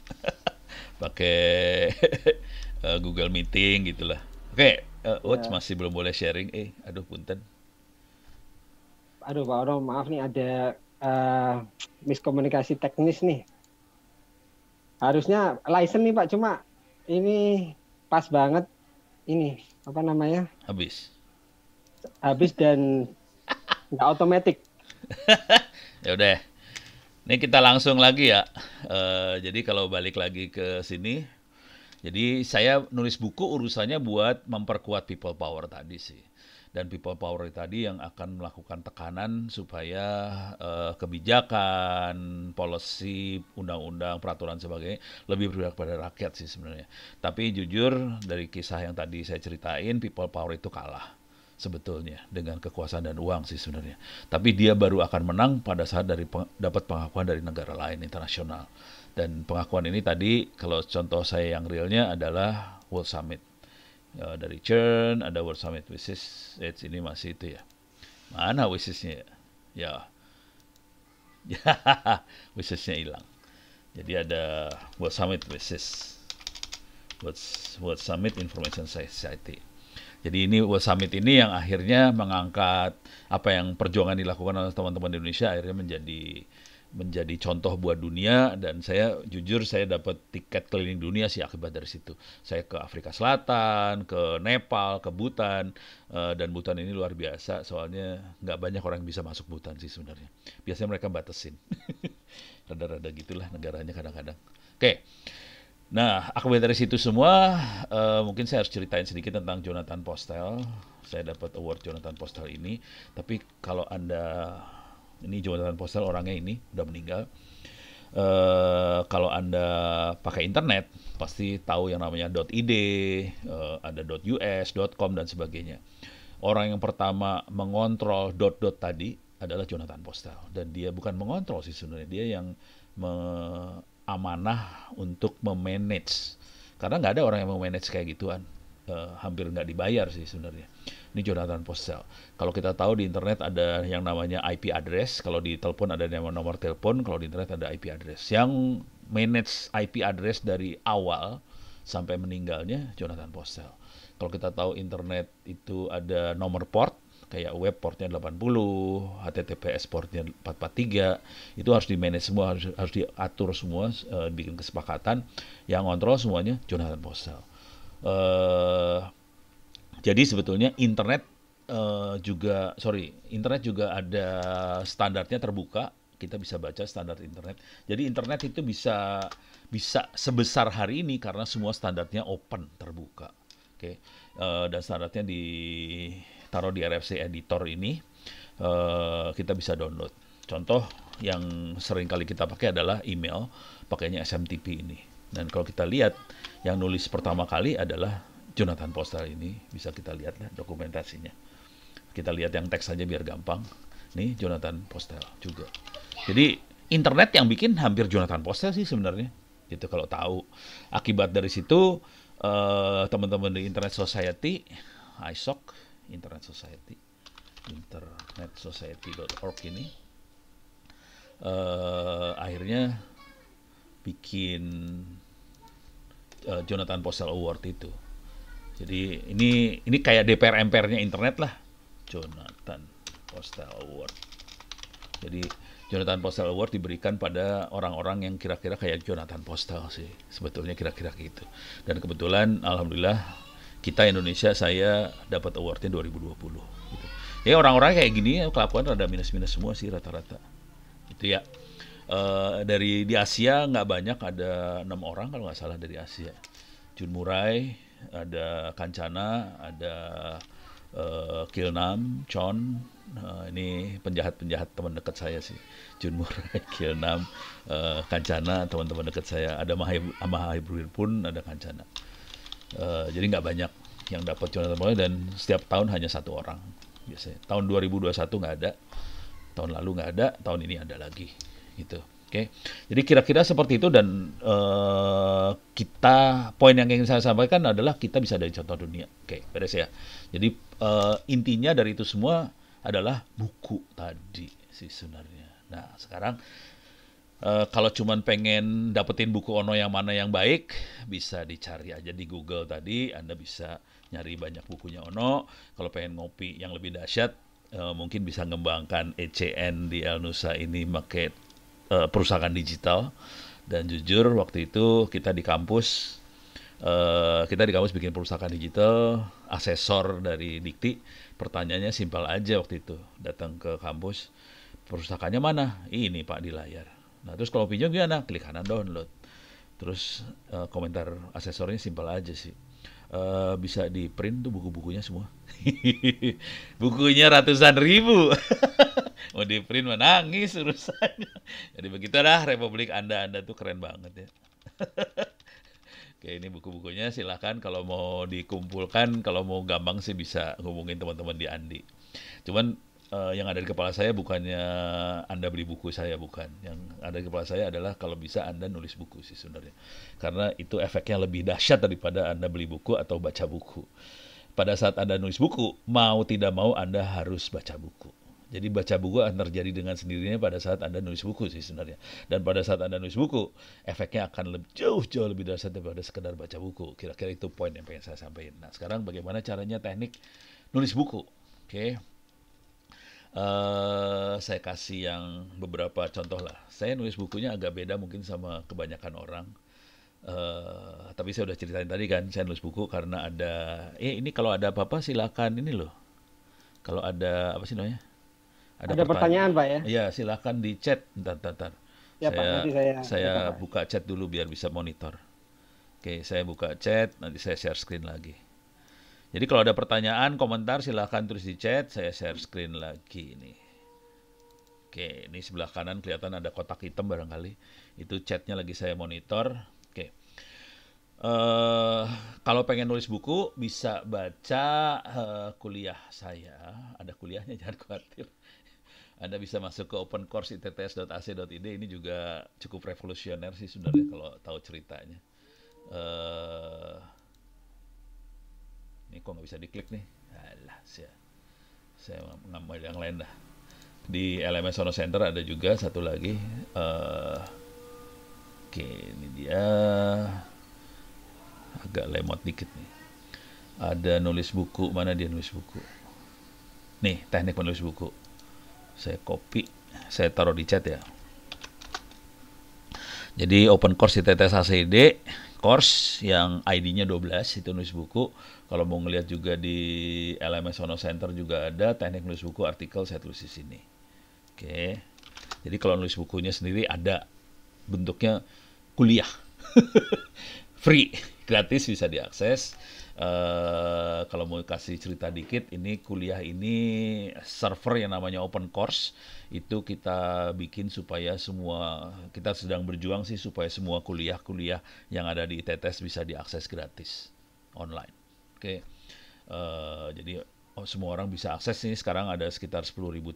pakai eh, Google Meeting gitulah. Oke, okay, uh, Watch ya. masih belum boleh sharing. Eh, aduh punten aduh Pak Oro maaf nih ada uh, miskomunikasi teknis nih. Harusnya license nih Pak cuma ini pas banget ini apa namanya? Habis. Habis dan nggak otomatis. ya udah. Ini kita langsung lagi ya. Uh, jadi kalau balik lagi ke sini, jadi saya nulis buku urusannya buat memperkuat people power tadi sih dan people power tadi yang akan melakukan tekanan supaya uh, kebijakan, policy, undang-undang, peraturan sebagainya lebih berpihak pada rakyat sih sebenarnya. Tapi jujur dari kisah yang tadi saya ceritain, people power itu kalah sebetulnya dengan kekuasaan dan uang sih sebenarnya. Tapi dia baru akan menang pada saat dari peng, dapat pengakuan dari negara lain internasional. Dan pengakuan ini tadi kalau contoh saya yang realnya adalah World Summit uh, dari Churn, ada World Summit Wishes, eh ini masih itu ya. Mana Wishesnya ya? Ya, Wishesnya hilang. Jadi ada World Summit Wishes, World, World Summit Information Society. Jadi ini World Summit ini yang akhirnya mengangkat apa yang perjuangan dilakukan oleh teman-teman di Indonesia akhirnya menjadi menjadi contoh buat dunia dan saya jujur saya dapat tiket keliling dunia sih akibat dari situ. Saya ke Afrika Selatan, ke Nepal, ke Butan eh, dan Butan ini luar biasa soalnya nggak banyak orang yang bisa masuk Butan sih sebenarnya. Biasanya mereka batasin. Rada-rada gitulah negaranya kadang-kadang. Oke. Nah, akibat dari situ semua, eh, mungkin saya harus ceritain sedikit tentang Jonathan Postel. Saya dapat award Jonathan Postel ini. Tapi kalau Anda ini Jonathan Postel orangnya ini udah meninggal uh, kalau anda pakai internet pasti tahu yang namanya .id uh, eh, ada .us .com dan sebagainya orang yang pertama mengontrol dot dot tadi adalah Jonathan Postel dan dia bukan mengontrol sih sebenarnya dia yang amanah untuk memanage karena nggak ada orang yang memanage kayak gituan uh, hampir nggak dibayar sih sebenarnya ini Jonathan Postel. Kalau kita tahu di internet ada yang namanya IP address, kalau di telepon ada yang nomor telepon, kalau di internet ada IP address. Yang manage IP address dari awal sampai meninggalnya Jonathan Postel. Kalau kita tahu internet itu ada nomor port, kayak web portnya 80, HTTPS portnya 443, itu harus di manage semua, harus, harus diatur semua, uh, bikin kesepakatan, yang kontrol semuanya Jonathan Postel. Uh, eh, jadi sebetulnya internet uh, juga sorry internet juga ada standarnya terbuka kita bisa baca standar internet jadi internet itu bisa bisa sebesar hari ini karena semua standarnya open terbuka oke okay? uh, eh, dan standarnya ditaruh di RFC editor ini uh, kita bisa download contoh yang sering kali kita pakai adalah email pakainya SMTP ini dan kalau kita lihat yang nulis pertama kali adalah Jonathan Postal ini bisa kita lihat lah ya dokumentasinya. Kita lihat yang teks saja biar gampang. Nih Jonathan Postel juga. Jadi internet yang bikin hampir Jonathan Postel sih sebenarnya. Itu kalau tahu. Akibat dari situ uh, teman-teman di Internet Society, ISOC, Internet Society, Internet internetsociety.org ini uh, akhirnya bikin uh, Jonathan Postel Award itu jadi ini ini kayak DPR MPR-nya internet lah. Jonathan Postel Award. Jadi Jonathan Postel Award diberikan pada orang-orang yang kira-kira kayak Jonathan Postel sih. Sebetulnya kira-kira gitu. Dan kebetulan alhamdulillah kita Indonesia saya dapat awardnya 2020 gitu. Ya orang-orang kayak gini ya, kelakuan rada minus-minus semua sih rata-rata. Itu ya. Uh, dari di Asia nggak banyak ada enam orang kalau nggak salah dari Asia. Jun Murai, ada Kancana, ada uh, Kilnam, Chon. Uh, ini penjahat-penjahat teman dekat saya sih. Junmur, Kilnam, uh, Kancana, teman-teman dekat saya. Ada Mahaibruin pun ada Kancana. Uh, jadi nggak banyak yang dapat Jonathan Moy dan setiap tahun hanya satu orang biasanya. Tahun 2021 nggak ada, tahun lalu nggak ada, tahun ini ada lagi gitu. Oke, okay. jadi kira-kira seperti itu dan uh, kita poin yang ingin saya sampaikan adalah kita bisa dari contoh dunia. Oke, okay, beres ya. Jadi uh, intinya dari itu semua adalah buku tadi sih sebenarnya. Nah sekarang uh, kalau cuman pengen dapetin buku Ono yang mana yang baik bisa dicari aja di Google tadi. Anda bisa nyari banyak bukunya Ono. Kalau pengen ngopi yang lebih dahsyat Uh, mungkin bisa mengembangkan ECN di El Nusa ini pakai uh, perusahaan digital dan jujur waktu itu kita di kampus uh, kita di kampus bikin perusahaan digital asesor dari Dikti pertanyaannya simpel aja waktu itu datang ke kampus perusahaannya mana ini pak di layar nah terus kalau pinjam gimana klik kanan download terus uh, komentar asesornya simpel aja sih Uh, bisa di print tuh buku-bukunya semua bukunya ratusan ribu mau di print menangis urusannya jadi begitu dah Republik Anda Anda tuh keren banget ya Oke ini buku-bukunya silahkan kalau mau dikumpulkan kalau mau gampang sih bisa hubungin teman-teman di Andi cuman uh, yang ada di kepala saya bukannya Anda beli buku saya bukan. Yang ada di kepala saya adalah kalau bisa Anda nulis buku sih sebenarnya. Karena itu efeknya lebih dahsyat daripada Anda beli buku atau baca buku. Pada saat Anda nulis buku, mau tidak mau Anda harus baca buku. Jadi baca buku akan terjadi dengan sendirinya pada saat Anda nulis buku sih sebenarnya. Dan pada saat Anda nulis buku, efeknya akan lebih, jauh jauh lebih dahsyat daripada sekedar baca buku. Kira-kira itu poin yang pengen saya sampaikan. Nah, sekarang bagaimana caranya teknik nulis buku? Oke. Okay. Uh, eh, saya kasih yang beberapa contoh lah. Saya nulis bukunya agak beda mungkin sama kebanyakan orang. Uh, tapi saya udah ceritain tadi kan, saya nulis buku karena ada, eh ini kalau ada apa-apa silakan ini loh. Kalau ada apa sih namanya? Ada, ada pertanyaan, pertanyaan Pak ya? Iya, silahkan di chat. Bentar, Ya, saya, saya saya ya, buka chat dulu biar bisa monitor. Oke, saya buka chat, nanti saya share screen lagi. Jadi kalau ada pertanyaan, komentar silahkan tulis di chat, saya share screen lagi Ini, Oke, ini sebelah kanan kelihatan ada kotak hitam barangkali. Itu chatnya lagi saya monitor. Oke. Uh, kalau pengen nulis buku bisa baca uh, kuliah saya. Ada kuliahnya jangan khawatir. Anda bisa masuk ke open course itts.ac.id ini juga cukup revolusioner sih sebenarnya kalau tahu ceritanya. Uh, ini kok nggak bisa diklik nih? Alah, saya saya ngambil yang lain dah. Di LMS Sono Center ada juga satu lagi. Uh, Oke, ini dia agak lemot dikit nih. Ada nulis buku, mana dia nulis buku? Nih, teknik penulis buku saya copy saya taruh di chat ya jadi open course di TTSACD course yang ID-nya 12 itu nulis buku kalau mau ngelihat juga di LMS Sono Center juga ada teknik nulis buku artikel saya tulis di sini oke jadi kalau nulis bukunya sendiri ada bentuknya kuliah free gratis bisa diakses Eh, kalau mau kasih cerita dikit, ini kuliah ini server yang namanya Open Course itu kita bikin supaya semua kita sedang berjuang sih supaya semua kuliah-kuliah yang ada di ITTS bisa diakses gratis online. Oke, okay. uh, eh, jadi oh, semua orang bisa akses ini sekarang ada sekitar 10.300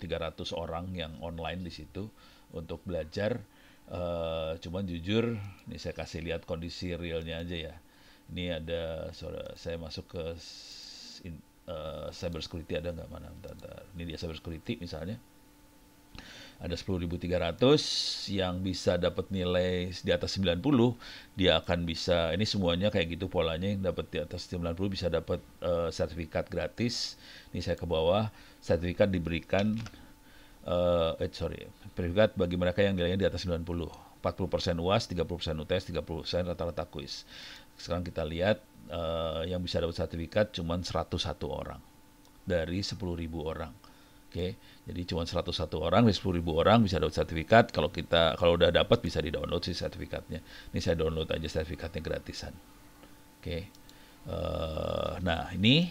orang yang online di situ untuk belajar. Uh, cuman jujur, ini saya kasih lihat kondisi realnya aja ya ini ada sorry, saya masuk ke in, uh, eh, cyber security ada nggak mana bentar, bentar. ini dia cyber security misalnya ada 10.300 yang bisa dapat nilai di atas 90 dia akan bisa ini semuanya kayak gitu polanya yang dapat di atas 90 bisa dapat uh, sertifikat gratis ini saya ke bawah sertifikat diberikan uh, eh sorry sertifikat bagi mereka yang nilainya di atas 90 40% UAS, 30% UTS, 30% rata-rata kuis. Sekarang kita lihat uh, yang bisa dapat sertifikat cuma 101 orang dari 10.000 orang. Oke, okay? jadi cuma 101 orang dari 10.000 orang bisa dapat sertifikat. Kalau kita kalau udah dapat bisa di-download sih sertifikatnya. Ini saya download aja sertifikatnya gratisan. Oke. Okay. Uh, eh, nah, ini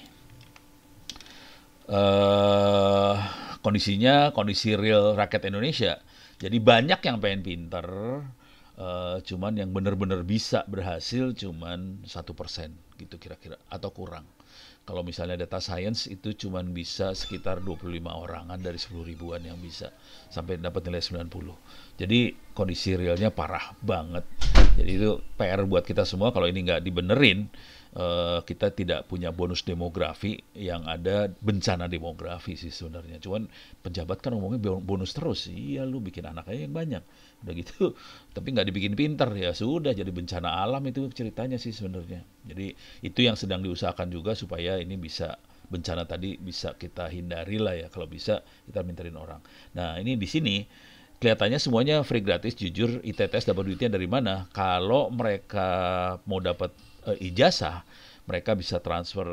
uh, kondisinya kondisi real rakyat Indonesia. Jadi banyak yang pengen pinter, Eh, cuman yang benar-benar bisa berhasil cuman satu persen gitu kira-kira atau kurang. Kalau misalnya data science itu cuman bisa sekitar 25 orangan dari 10 ribuan yang bisa sampai dapat nilai 90. Jadi kondisi realnya parah banget. Jadi itu PR buat kita semua kalau ini nggak dibenerin Eh, kita tidak punya bonus demografi yang ada bencana demografi sih sebenarnya. Cuman pejabat kan ngomongnya bonus terus. Iya lu bikin anaknya yang banyak. Udah gitu. Tapi nggak dibikin pinter ya sudah jadi bencana alam itu ceritanya sih sebenarnya. Jadi itu yang sedang diusahakan juga supaya ini bisa bencana tadi bisa kita hindari lah ya kalau bisa kita minterin orang. Nah ini di sini kelihatannya semuanya free gratis jujur ITTS dapat duitnya dari mana kalau mereka mau dapat Eh, ijazah mereka bisa transfer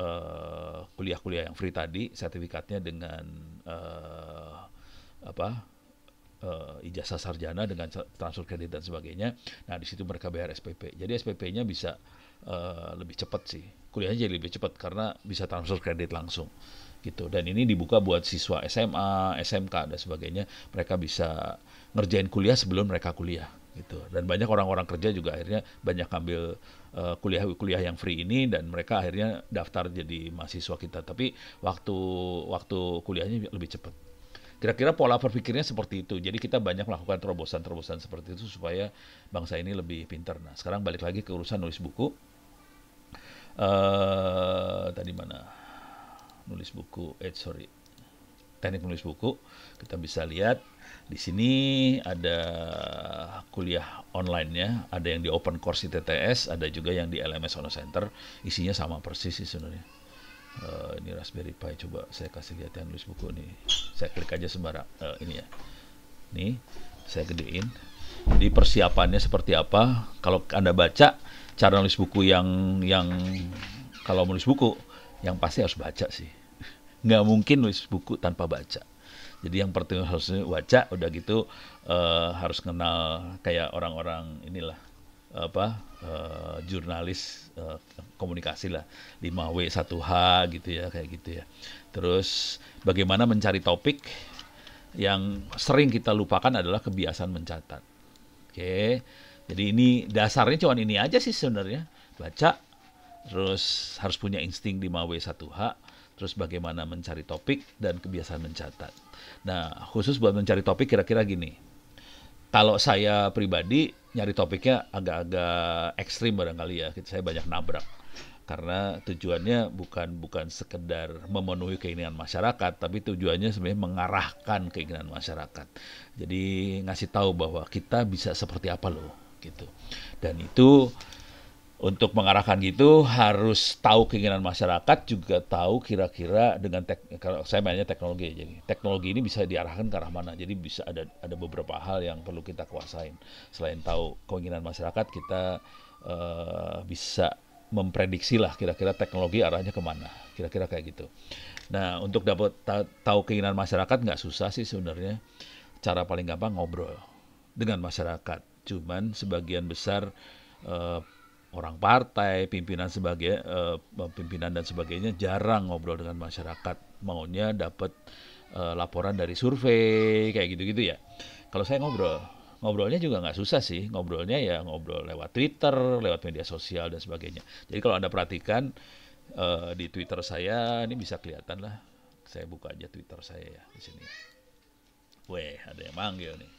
eh, kuliah-kuliah yang free tadi sertifikatnya dengan uh, apa uh, ijazah sarjana dengan transfer kredit dan sebagainya. Nah di situ mereka bayar SPP. Jadi SPP-nya bisa uh, lebih cepat sih. Kuliahnya jadi lebih cepat karena bisa transfer kredit langsung gitu. Dan ini dibuka buat siswa SMA, SMK dan sebagainya. Mereka bisa ngerjain kuliah sebelum mereka kuliah gitu. Dan banyak orang-orang kerja juga akhirnya banyak ambil kuliah-kuliah eh, yang free ini dan mereka akhirnya daftar jadi mahasiswa kita. Tapi waktu waktu kuliahnya lebih cepat. Kira-kira pola berpikirnya seperti itu. Jadi kita banyak melakukan terobosan-terobosan seperti itu supaya bangsa ini lebih pintar. Nah, sekarang balik lagi ke urusan nulis buku. Uh, tadi mana? Nulis buku, eh sorry, teknik menulis buku, kita bisa lihat di sini ada kuliah online-nya, ada yang di open course di TTS ada juga yang di LMS Ono Center, isinya sama persis sih sebenarnya. Uh, ini Raspberry Pi coba saya kasih lihat yang nulis buku nih. Saya klik aja sembarang uh, eh, ini ya. Nih, saya gedein. Jadi persiapannya seperti apa? Kalau Anda baca cara nulis buku yang yang kalau menulis buku yang pasti harus baca sih nggak mungkin nulis buku tanpa baca jadi yang pertama harus baca udah gitu uh, harus kenal kayak orang-orang inilah apa uh, jurnalis uh, komunikasi lah 5W 1H gitu ya kayak gitu ya. Terus bagaimana mencari topik yang sering kita lupakan adalah kebiasaan mencatat. Oke. Okay. Jadi ini dasarnya cuman ini aja sih sebenarnya. Baca terus harus punya insting 5W 1H terus bagaimana mencari topik dan kebiasaan mencatat. Nah, khusus buat mencari topik kira-kira gini. Kalau saya pribadi nyari topiknya agak-agak ekstrim barangkali ya, saya banyak nabrak karena tujuannya bukan bukan sekedar memenuhi keinginan masyarakat tapi tujuannya sebenarnya mengarahkan keinginan masyarakat jadi ngasih tahu bahwa kita bisa seperti apa loh gitu dan itu untuk mengarahkan gitu harus tahu keinginan masyarakat juga tahu kira-kira dengan tek, saya mainnya teknologi jadi teknologi ini bisa diarahkan ke arah mana jadi bisa ada ada beberapa hal yang perlu kita kuasain selain tahu keinginan masyarakat kita uh, bisa memprediksi lah kira-kira teknologi arahnya kemana kira-kira kayak gitu nah untuk dapat tahu keinginan masyarakat nggak susah sih sebenarnya cara paling gampang ngobrol dengan masyarakat cuman sebagian besar eh, orang partai, pimpinan sebagai uh, pimpinan dan sebagainya jarang ngobrol dengan masyarakat. Maunya dapat uh, laporan dari survei kayak gitu-gitu ya. Kalau saya ngobrol, ngobrolnya juga nggak susah sih. Ngobrolnya ya ngobrol lewat Twitter, lewat media sosial dan sebagainya. Jadi kalau anda perhatikan uh, di Twitter saya ini bisa kelihatan lah. Saya buka aja Twitter saya ya di sini. Weh, ada yang manggil nih.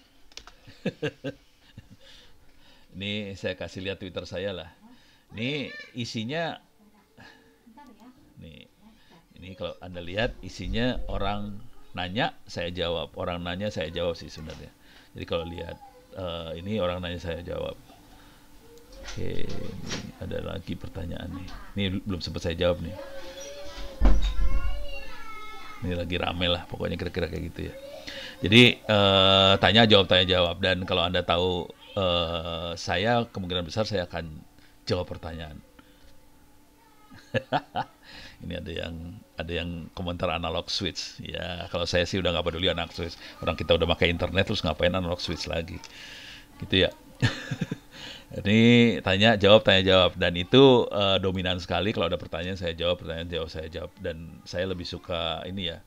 ini saya kasih lihat Twitter saya lah. Ini isinya nih. Ini kalau Anda lihat isinya orang nanya saya jawab, orang nanya saya jawab sih sebenarnya. Jadi kalau lihat uh, ini orang nanya saya jawab. Oke, ini ada lagi pertanyaan nih. Ini belum sempat saya jawab nih. Ini lagi rame lah, pokoknya kira-kira kayak gitu ya. Jadi uh, tanya jawab tanya jawab dan kalau anda tahu uh, saya kemungkinan besar saya akan jawab pertanyaan. ini ada yang ada yang komentar analog switch. Ya, kalau saya sih udah nggak peduli analog switch. Orang kita udah pakai internet terus ngapain analog switch lagi? Gitu ya. ini tanya jawab tanya jawab dan itu uh, dominan sekali kalau ada pertanyaan saya jawab pertanyaan jawab saya jawab dan saya lebih suka ini ya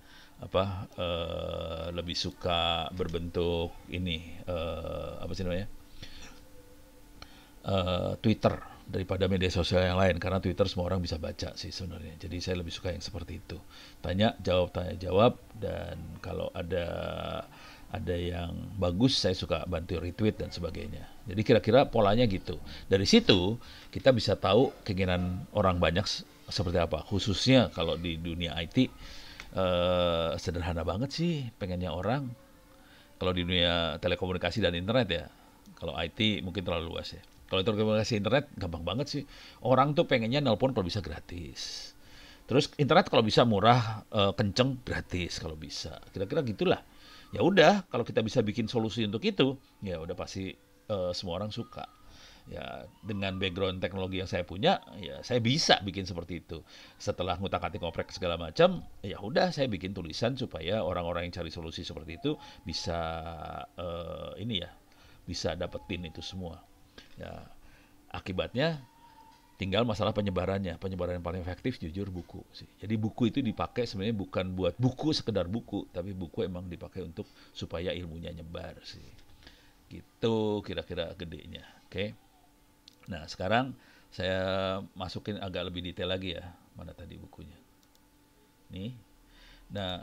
apa uh, lebih suka berbentuk ini uh, apa sih namanya uh, Twitter daripada media sosial yang lain karena Twitter semua orang bisa baca sih sebenarnya. Jadi saya lebih suka yang seperti itu. Tanya jawab tanya jawab dan kalau ada ada yang bagus saya suka bantu retweet dan sebagainya. Jadi kira-kira polanya gitu. Dari situ kita bisa tahu keinginan orang banyak seperti apa. Khususnya kalau di dunia IT eh, sederhana banget sih pengennya orang. Kalau di dunia telekomunikasi dan internet ya. Kalau IT mungkin terlalu luas ya. Kalau itu organisasi internet gampang banget sih. Orang tuh pengennya nelpon kalau bisa gratis. Terus internet kalau bisa murah, e, kenceng gratis kalau bisa. Kira-kira gitulah. Ya udah, kalau kita bisa bikin solusi untuk itu, ya udah pasti e, semua orang suka ya dengan background teknologi yang saya punya ya saya bisa bikin seperti itu setelah ngutak atik ngoprek segala macam ya udah saya bikin tulisan supaya orang-orang yang cari solusi seperti itu bisa uh, ini ya bisa dapetin itu semua Ya, akibatnya tinggal masalah penyebarannya. Penyebaran yang paling efektif jujur buku sih. Jadi buku itu dipakai sebenarnya bukan buat buku sekedar buku, tapi buku emang dipakai untuk supaya ilmunya nyebar sih. Gitu kira-kira gedenya. Oke. Okay. Nah, sekarang saya masukin agak lebih detail lagi ya. Mana tadi bukunya? Nih. Nah,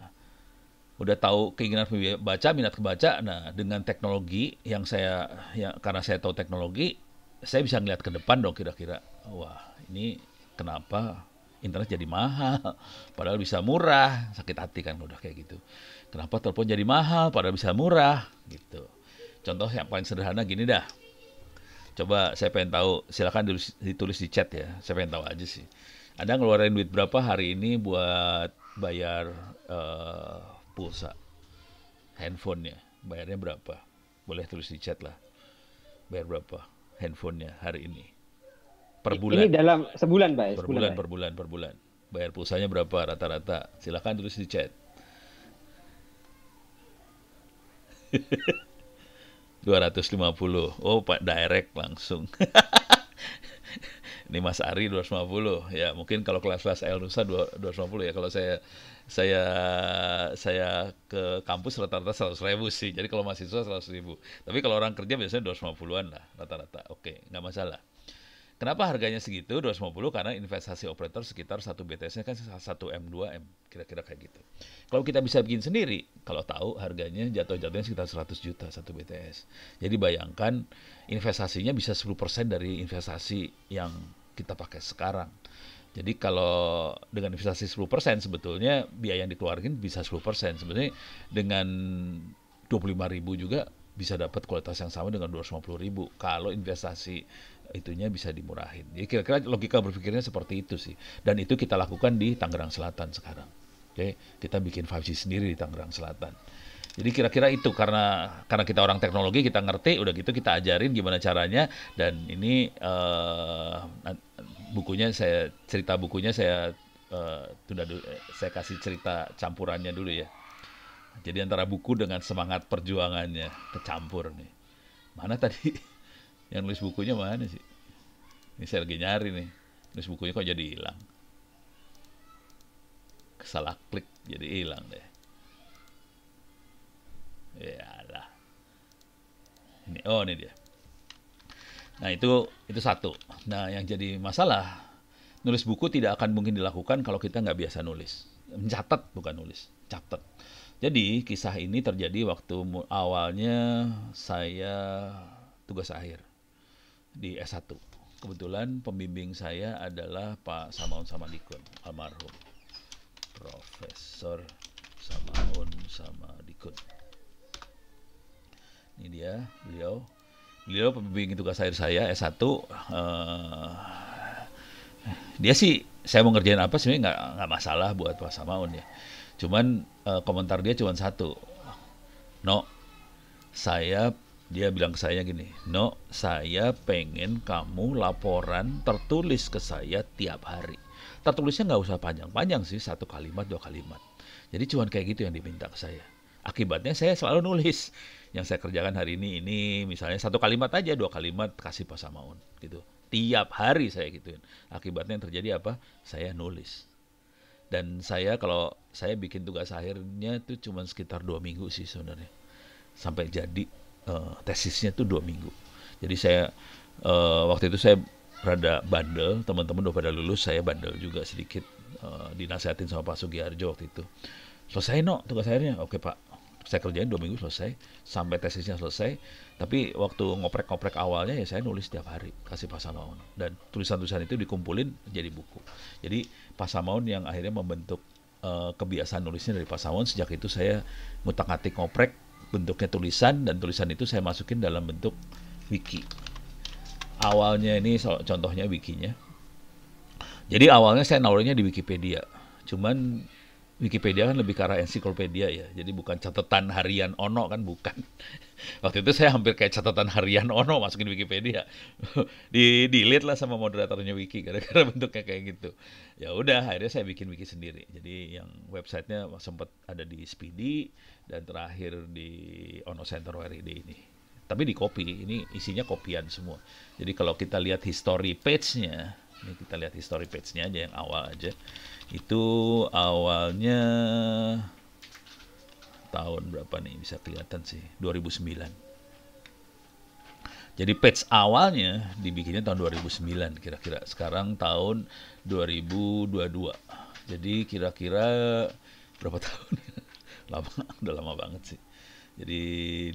udah tahu keinginan baca minat kebaca nah dengan teknologi yang saya ya karena saya tahu teknologi saya bisa ngeliat ke depan dong kira-kira wah ini kenapa internet jadi mahal padahal bisa murah sakit hati kan udah kayak gitu kenapa telepon jadi mahal padahal bisa murah gitu contoh yang paling sederhana gini dah coba saya pengen tahu silahkan ditulis, di chat ya saya pengen tahu aja sih ada ngeluarin duit berapa hari ini buat bayar uh, pulsa handphonenya bayarnya berapa boleh tulis di chat lah bayar berapa handphonenya hari ini per bulan ini dalam sebulan pak ya? per bulan ya? per bulan per bulan bayar pulsanya berapa rata-rata Silakan tulis di chat dua ratus lima puluh oh pak direct langsung ini Mas Ari 250 ya mungkin kalau kelas-kelas El Nusa 250 ya kalau saya saya saya ke kampus rata-rata seratus ribu sih. Jadi kalau mahasiswa seratus ribu. Tapi kalau orang kerja biasanya dua ratus 250-an lah rata-rata. Oke, nggak masalah. Kenapa harganya segitu dua ratus 250? Karena investasi operator sekitar satu BTS-nya kan satu M 2 M kira-kira kayak gitu. Kalau kita bisa bikin sendiri, kalau tahu harganya jatuh-jatuhnya sekitar 100 juta satu BTS. Jadi bayangkan investasinya bisa 10% dari investasi yang kita pakai sekarang jadi kalau dengan investasi 10% sebetulnya biaya yang dikeluarkan bisa 10%. Sebenarnya dengan lima ribu juga bisa dapat kualitas yang sama dengan puluh ribu kalau investasi itunya bisa dimurahin. Jadi kira-kira logika berpikirnya seperti itu sih. Dan itu kita lakukan di Tangerang Selatan sekarang. Oke, kita bikin 5G sendiri di Tangerang Selatan. Jadi kira-kira itu karena karena kita orang teknologi kita ngerti udah gitu kita ajarin gimana caranya dan ini uh, bukunya saya cerita bukunya saya uh, eh, tunda saya kasih cerita campurannya dulu ya. Jadi antara buku dengan semangat perjuangannya kecampur nih. Mana tadi yang nulis bukunya mana sih? Ini saya lagi nyari nih. Nulis bukunya kok jadi hilang. Salah klik jadi hilang deh. Ya lah. Ini oh ini dia. Nah, itu itu satu. Nah, yang jadi masalah nulis buku tidak akan mungkin dilakukan kalau kita nggak biasa nulis. Mencatat bukan nulis, catat. Jadi, kisah ini terjadi waktu awalnya saya tugas akhir di S1. Kebetulan pembimbing saya adalah Pak Samaun Samadikun, almarhum. Profesor Samaun Samadikun. Ini dia, beliau beliau pembimbing tugas akhir saya S1 uh, eh, dia sih saya mau ngerjain apa sih nggak nggak masalah buat Pak Samaun ya cuman uh, komentar dia cuma satu no saya dia bilang ke saya gini no saya pengen kamu laporan tertulis ke saya tiap hari tertulisnya nggak usah panjang-panjang sih satu kalimat dua kalimat jadi cuman kayak gitu yang diminta ke saya akibatnya saya selalu nulis yang saya kerjakan hari ini ini misalnya satu kalimat aja dua kalimat kasih pas sama samaun gitu tiap hari saya gituin akibatnya yang terjadi apa saya nulis dan saya kalau saya bikin tugas akhirnya itu cuma sekitar dua minggu sih sebenarnya sampai jadi uh, tesisnya tuh dua minggu jadi saya uh, waktu itu saya rada bandel teman-teman udah pada lulus saya bandel juga sedikit uh, eh, dinasehatin sama Pak Sugiharjo waktu itu selesai no tugas akhirnya oke pak saya kerjain dua minggu selesai sampai tesisnya selesai tapi waktu ngoprek-ngoprek awalnya ya saya nulis setiap hari kasih pasamaun dan tulisan-tulisan itu dikumpulin jadi buku jadi pasamaun yang akhirnya membentuk uh, kebiasaan nulisnya dari pasamaun sejak itu saya ngutak ngoprek bentuknya tulisan dan tulisan itu saya masukin dalam bentuk wiki awalnya ini contohnya wikinya jadi awalnya saya nulisnya di Wikipedia cuman Wikipedia kan lebih ke arah ensiklopedia ya, jadi bukan catatan harian Ono kan bukan. Waktu itu saya hampir kayak catatan harian Ono masukin Wikipedia, di delete lah sama moderatornya Wiki gara-gara bentuknya kayak gitu. Ya udah, akhirnya saya bikin wiki sendiri. Jadi yang websitenya sempat ada di Speedy dan terakhir di Ono Center WRID ini. Tapi di copy, ini isinya kopian semua. Jadi kalau kita lihat history page-nya, ini kita lihat history page-nya aja yang awal aja itu awalnya tahun berapa nih bisa kelihatan sih 2009 jadi patch awalnya dibikinnya tahun 2009 kira-kira sekarang tahun 2022 jadi kira-kira berapa tahun lama udah lama banget sih jadi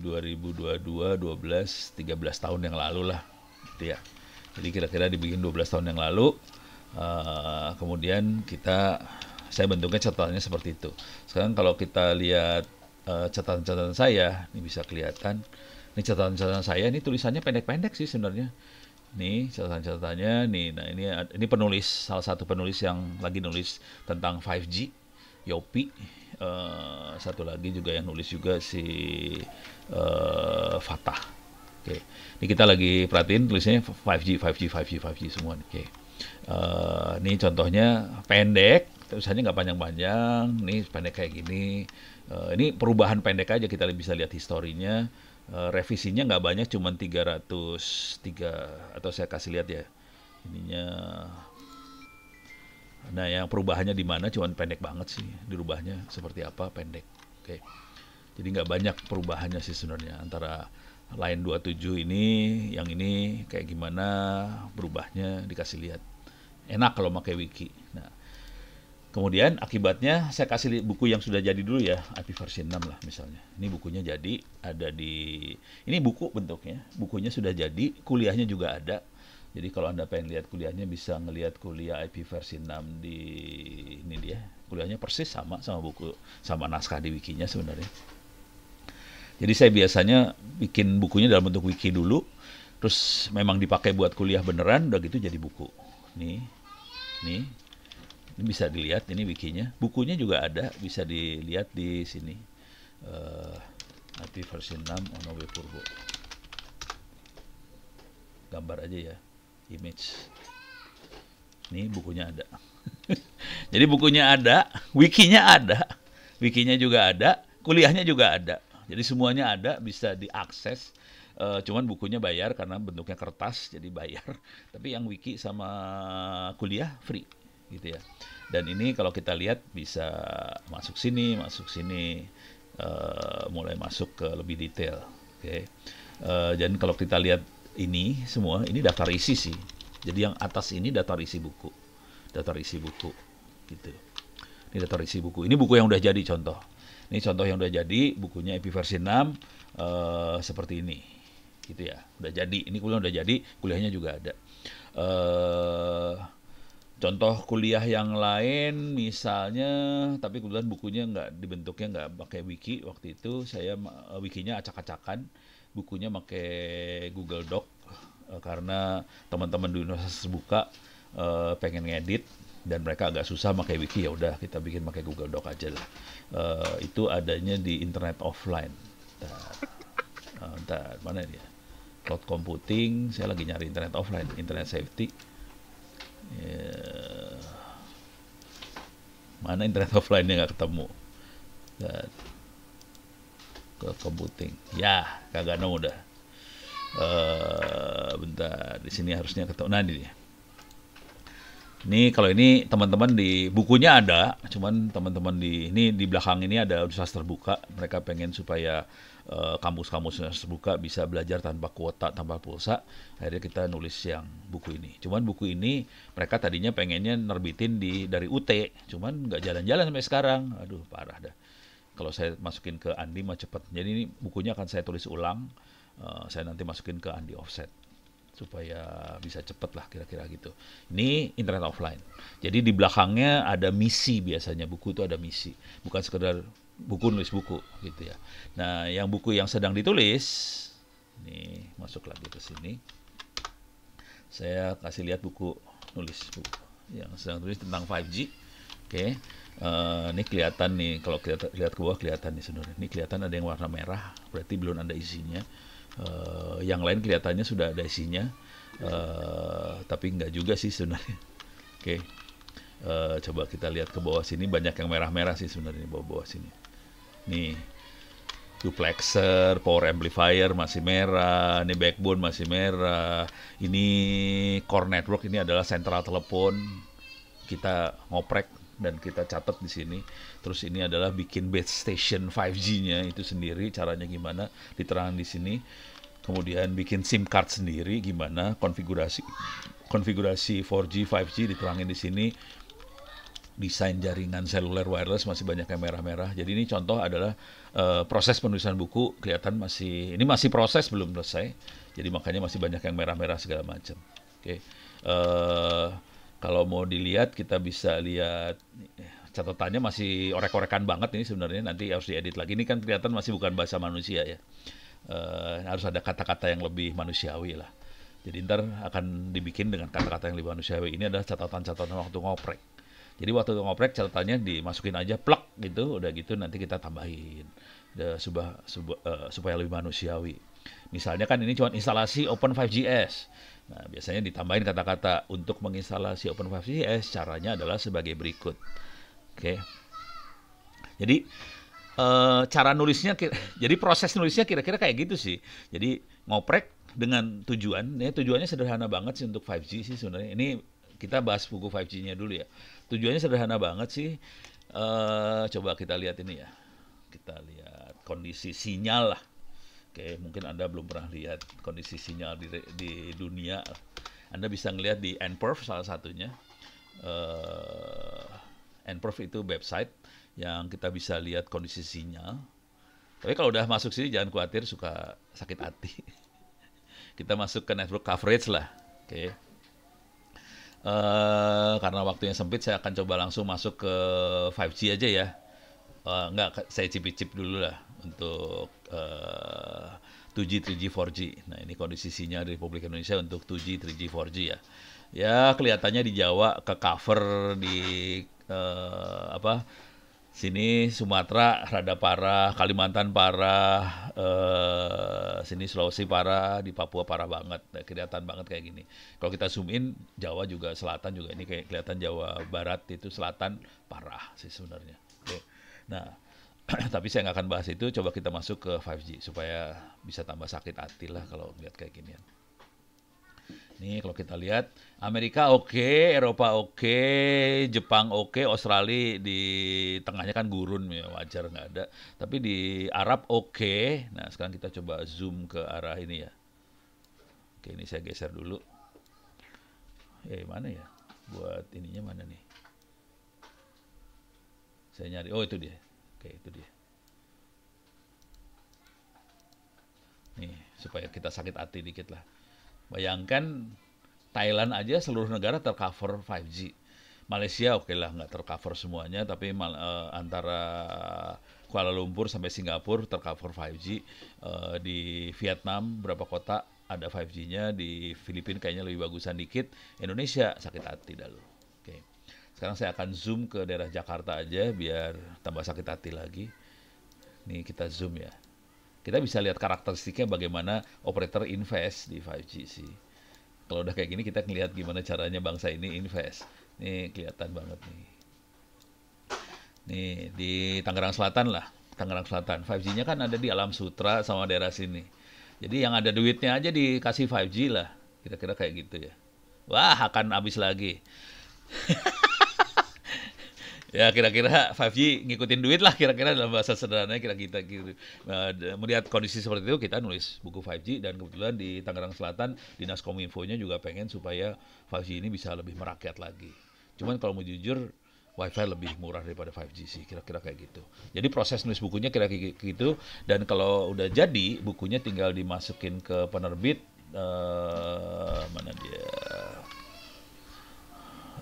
2022 12 13 tahun yang lalu lah gitu ya jadi kira-kira dibikin 12 tahun yang lalu Eh, kemudian kita saya bentuknya catatannya seperti itu sekarang kalau kita lihat catatan eh, catatan-catatan saya ini bisa kelihatan ini catatan-catatan saya ini tulisannya pendek-pendek sih sebenarnya nih catatan-catatannya nih nah ini ini penulis salah satu penulis yang lagi nulis tentang 5G Yopi uh, satu lagi juga yang nulis juga si uh, Fatah oke okay. ini kita lagi perhatiin tulisnya 5G 5G 5G 5G semua oke okay. Uh, ini contohnya pendek, tulisannya nggak panjang-panjang. Ini pendek kayak gini. Uh, ini perubahan pendek aja kita bisa lihat historinya. Uh, revisinya nggak banyak, cuma 303 atau saya kasih lihat ya. Ininya. Nah, yang perubahannya di mana? cuma pendek banget sih. Dirubahnya seperti apa? Pendek. Oke. Okay. Jadi nggak banyak perubahannya sih sebenarnya antara line 27 ini, yang ini kayak gimana berubahnya dikasih lihat enak kalau pakai wiki. Nah, kemudian akibatnya saya kasih buku yang sudah jadi dulu ya, IP versi 6 lah misalnya. Ini bukunya jadi ada di ini buku bentuknya, bukunya sudah jadi, kuliahnya juga ada. Jadi kalau Anda pengen lihat kuliahnya bisa ngelihat kuliah IP versi 6 di ini dia. Kuliahnya persis sama sama buku sama naskah di wikinya sebenarnya. Jadi saya biasanya bikin bukunya dalam bentuk wiki dulu, terus memang dipakai buat kuliah beneran udah gitu jadi buku nih Nih, ini bisa dilihat ini wikinya. Bukunya juga ada, bisa dilihat di sini. Uh, nanti versi 6 Onowe Purbo. Gambar aja ya, image. Ini bukunya ada. Jadi bukunya ada, wikinya ada, wikinya juga ada, kuliahnya juga ada. Jadi semuanya ada, bisa diakses Uh, cuman bukunya bayar karena bentuknya kertas jadi bayar. Tapi yang wiki sama kuliah free gitu ya. Dan ini kalau kita lihat bisa masuk sini, masuk sini, uh, mulai masuk ke lebih detail. Oke. Okay. Eh, dan kalau kita lihat ini semua, ini daftar isi sih. Jadi yang atas ini daftar isi buku, daftar isi buku gitu. Ini daftar isi buku. Ini buku yang udah jadi contoh. Ini contoh yang udah jadi, bukunya IP versi 6 uh, seperti ini gitu ya udah jadi ini kuliah udah jadi kuliahnya juga ada eh contoh kuliah yang lain misalnya tapi kebetulan bukunya nggak dibentuknya nggak pakai wiki waktu itu saya eh, wikinya acak-acakan bukunya pakai Google Doc eh, karena teman-teman di Universitas Terbuka eh, pengen ngedit dan mereka agak susah pakai wiki ya udah kita bikin pakai Google Doc aja lah itu adanya di internet offline Entar, entar mana dia cloud computing saya lagi nyari internet offline internet safety yeah. mana internet offline yang gak ketemu Dan cloud computing ya kagak nemu dah uh, bentar di sini harusnya ketemu nanti ini dia. Ini kalau ini teman-teman di bukunya ada, cuman teman-teman di ini di belakang ini ada usaha terbuka. Mereka pengen supaya Eh, kampus-kampus yang terbuka bisa belajar tanpa kuota, tanpa pulsa. Akhirnya kita nulis yang buku ini. Cuman buku ini mereka tadinya pengennya nerbitin di dari UT, cuman nggak jalan-jalan sampai sekarang. Aduh parah dah. Kalau saya masukin ke Andi mah cepet. Jadi ini bukunya akan saya tulis ulang. Uh, saya nanti masukin ke Andi Offset supaya bisa cepet lah kira-kira gitu. Ini internet offline. Jadi di belakangnya ada misi biasanya buku itu ada misi, bukan sekedar buku nulis buku gitu ya. Nah, yang buku yang sedang ditulis ini masuk lagi ke sini. Saya kasih lihat buku nulis buku yang sedang tulis tentang 5G. Oke. Okay. Uh, eh, ini kelihatan nih kalau kita lihat ke bawah kelihatan nih sebenarnya. Ini kelihatan ada yang warna merah, berarti belum ada isinya. Uh, yang lain kelihatannya sudah ada isinya. Uh, tapi enggak juga sih sebenarnya. Oke. Okay. Uh, coba kita lihat ke bawah sini banyak yang merah-merah sih sebenarnya bawah-bawah sini. Nih, duplexer, power amplifier masih merah, ini backbone masih merah, ini core network ini adalah sentral telepon kita ngoprek dan kita catat di sini. Terus ini adalah bikin base station 5G-nya itu sendiri caranya gimana diterangkan di sini. Kemudian bikin SIM card sendiri gimana konfigurasi konfigurasi 4G 5G diterangin di sini desain jaringan seluler wireless masih banyak yang merah-merah. Jadi ini contoh adalah uh, proses penulisan buku kelihatan masih ini masih proses belum selesai. Jadi makanya masih banyak yang merah-merah segala macam. Oke. Okay. Uh, eh, kalau mau dilihat kita bisa lihat catatannya masih orek-orekan banget ini sebenarnya nanti harus diedit lagi. Ini kan kelihatan masih bukan bahasa manusia ya. Uh, harus ada kata-kata yang lebih manusiawi lah. Jadi ntar akan dibikin dengan kata-kata yang lebih manusiawi. Ini adalah catatan-catatan waktu ngoprek. Jadi waktu ngoprek catatannya dimasukin aja plak gitu, udah gitu nanti kita tambahin subah, e, sebuah uh, supaya lebih manusiawi. Misalnya kan ini cuma instalasi Open 5GS. Nah, biasanya ditambahin kata-kata untuk menginstalasi Open 5GS caranya adalah sebagai berikut. Oke. Okay. Jadi uh, cara nulisnya jadi proses nulisnya kira-kira kayak gitu sih. Jadi ngoprek dengan tujuan, ya tujuannya sederhana banget sih untuk 5G sih sebenarnya. Ini kita bahas buku 5G-nya dulu ya. Tujuannya sederhana banget sih. Uh, coba kita lihat ini ya. Kita lihat kondisi sinyal lah. Oke, mungkin Anda belum pernah lihat kondisi sinyal di, di dunia. Anda bisa ngelihat di NPerf salah satunya. Uh, eh, NPerf itu website yang kita bisa lihat kondisi sinyal. Tapi kalau udah masuk sini jangan khawatir suka sakit hati. kita masuk ke network coverage lah. Oke. Okay. Uh, karena waktunya sempit, saya akan coba langsung masuk ke 5G aja ya. Uh, enggak, saya cicip-cicip dulu lah untuk uh, 2G, 3G, 4G. Nah, ini kondisinya di Republik Indonesia untuk 2G, 3G, 4G ya. Ya, kelihatannya di Jawa ke cover di uh, apa sini Sumatera rada parah, Kalimantan parah, eh, sini Sulawesi parah, di Papua parah banget, eh, kelihatan banget kayak gini. Kalau kita zoom in, Jawa juga selatan juga ini kayak kelihatan Jawa Barat itu selatan parah sih sebenarnya. Oke. Nah, tapi saya nggak akan bahas itu. Coba kita masuk ke 5G supaya bisa tambah sakit hati lah kalau lihat kayak gini. Nih kalau kita lihat Amerika oke, okay, Eropa oke, okay, Jepang oke, okay, Australia di tengahnya kan gurun ya wajar nggak ada. Tapi di Arab oke. Okay. Nah sekarang kita coba zoom ke arah ini ya. Oke ini saya geser dulu. Eh mana ya? Buat ininya mana nih? Saya nyari. Oh itu dia. Oke itu dia. Nih supaya kita sakit hati dikit lah. Bayangkan Thailand aja seluruh negara tercover 5G. Malaysia oke okay lah nggak tercover semuanya tapi mal, uh, antara Kuala Lumpur sampai Singapura tercover 5G uh, eh, di Vietnam berapa kota ada 5G-nya di Filipina kayaknya lebih bagusan dikit Indonesia sakit hati dah lu oke okay. sekarang saya akan zoom ke daerah Jakarta aja biar tambah sakit hati lagi nih kita zoom ya kita bisa lihat karakteristiknya bagaimana operator invest di 5G sih kalau udah kayak gini kita ngelihat gimana caranya bangsa ini invest nih kelihatan banget nih nih di Tangerang Selatan lah Tangerang Selatan 5G-nya kan ada di Alam Sutra sama daerah sini jadi yang ada duitnya aja dikasih 5G lah kira-kira kayak gitu ya wah akan habis lagi ya kira-kira 5G ngikutin duit lah kira-kira dalam bahasa sederhananya kira kita gitu nah, melihat kondisi seperti itu kita nulis buku 5G dan kebetulan di Tangerang Selatan dinas kominfo nya juga pengen supaya 5G ini bisa lebih merakyat lagi cuman kalau mau jujur WiFi lebih murah daripada 5G sih kira-kira kayak gitu. Jadi proses nulis bukunya kira-kira gitu dan kalau udah jadi bukunya tinggal dimasukin ke penerbit uh, mana dia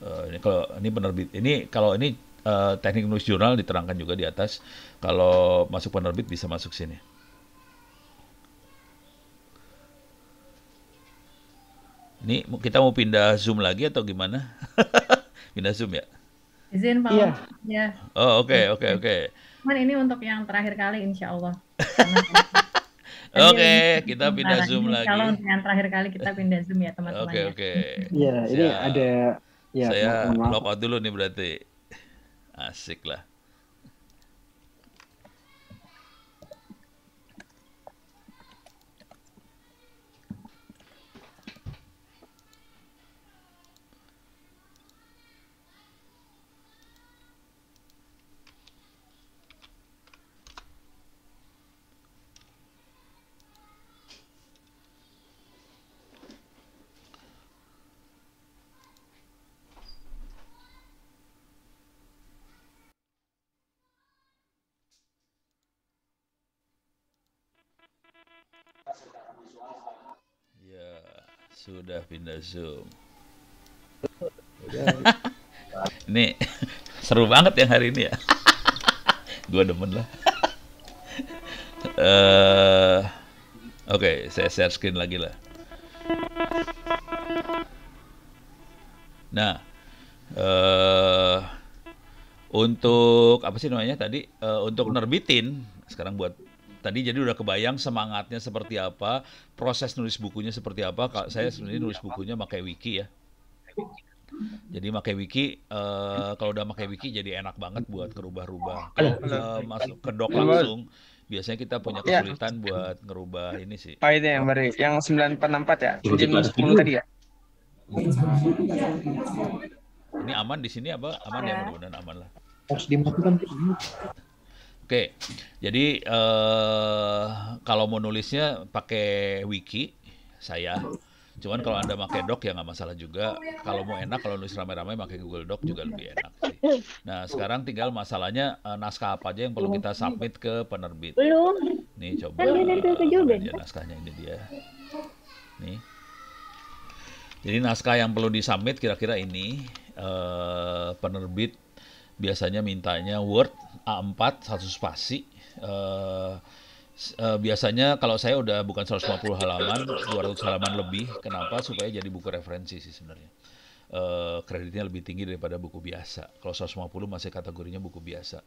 uh, ini kalau ini penerbit ini kalau ini Eh, teknik nulis jurnal diterangkan juga di atas. Kalau masuk penerbit bisa masuk sini. Ini kita mau pindah Zoom lagi atau gimana? pindah Zoom ya? Izin Pak. Iya. Ya. Oh oke okay, iya. oke okay, oke. Okay. Cuman ini untuk yang terakhir kali Insya Allah. Oke, okay, kita pindah Zoom lagi. Kalau yang terakhir kali kita pindah Zoom ya teman-teman. Oke, oke. Iya, ini ada ya, saya lock out dulu nih berarti. uh, Sigler Sudah pindah Zoom. ini seru banget yang hari ini ya. Gua demen lah. uh, Oke, okay, saya share screen lagi lah. Nah, uh, untuk apa sih namanya tadi? Uh, untuk nerbitin sekarang buat tadi jadi udah kebayang semangatnya seperti apa, proses nulis bukunya seperti apa. Kak, saya sendiri nulis bukunya pakai wiki ya. Jadi pakai wiki, uh, kalau udah pakai wiki jadi enak banget buat kerubah rubah Kalau uh, masuk ke dok iya. langsung, biasanya kita punya iya. kesulitan ya. buat ngerubah ini sih. Pak itu yang baru? Yang 944 ya? Jam 10 tadi ya? Ini aman di sini apa? Aman ya, mudah mudahan aman lah. Harus dimatikan. Oke, jadi uh, kalau mau nulisnya pakai wiki saya. Cuman kalau anda pakai doc ya nggak masalah juga. Kalau mau enak kalau nulis rame-rame pakai Google Doc juga lebih enak sih. Nah sekarang tinggal masalahnya uh, naskah apa aja yang perlu kita submit ke penerbit. Belum. Nih coba. Kan Belum uh, naskahnya ini dia. Nih. Jadi naskah yang perlu disubmit kira-kira ini uh, penerbit biasanya mintanya Word A4 satu spasi uh, uh, biasanya kalau saya udah bukan 150 halaman 200 halaman lebih kenapa supaya jadi buku referensi sih sebenarnya uh, kreditnya lebih tinggi daripada buku biasa kalau 150 masih kategorinya buku biasa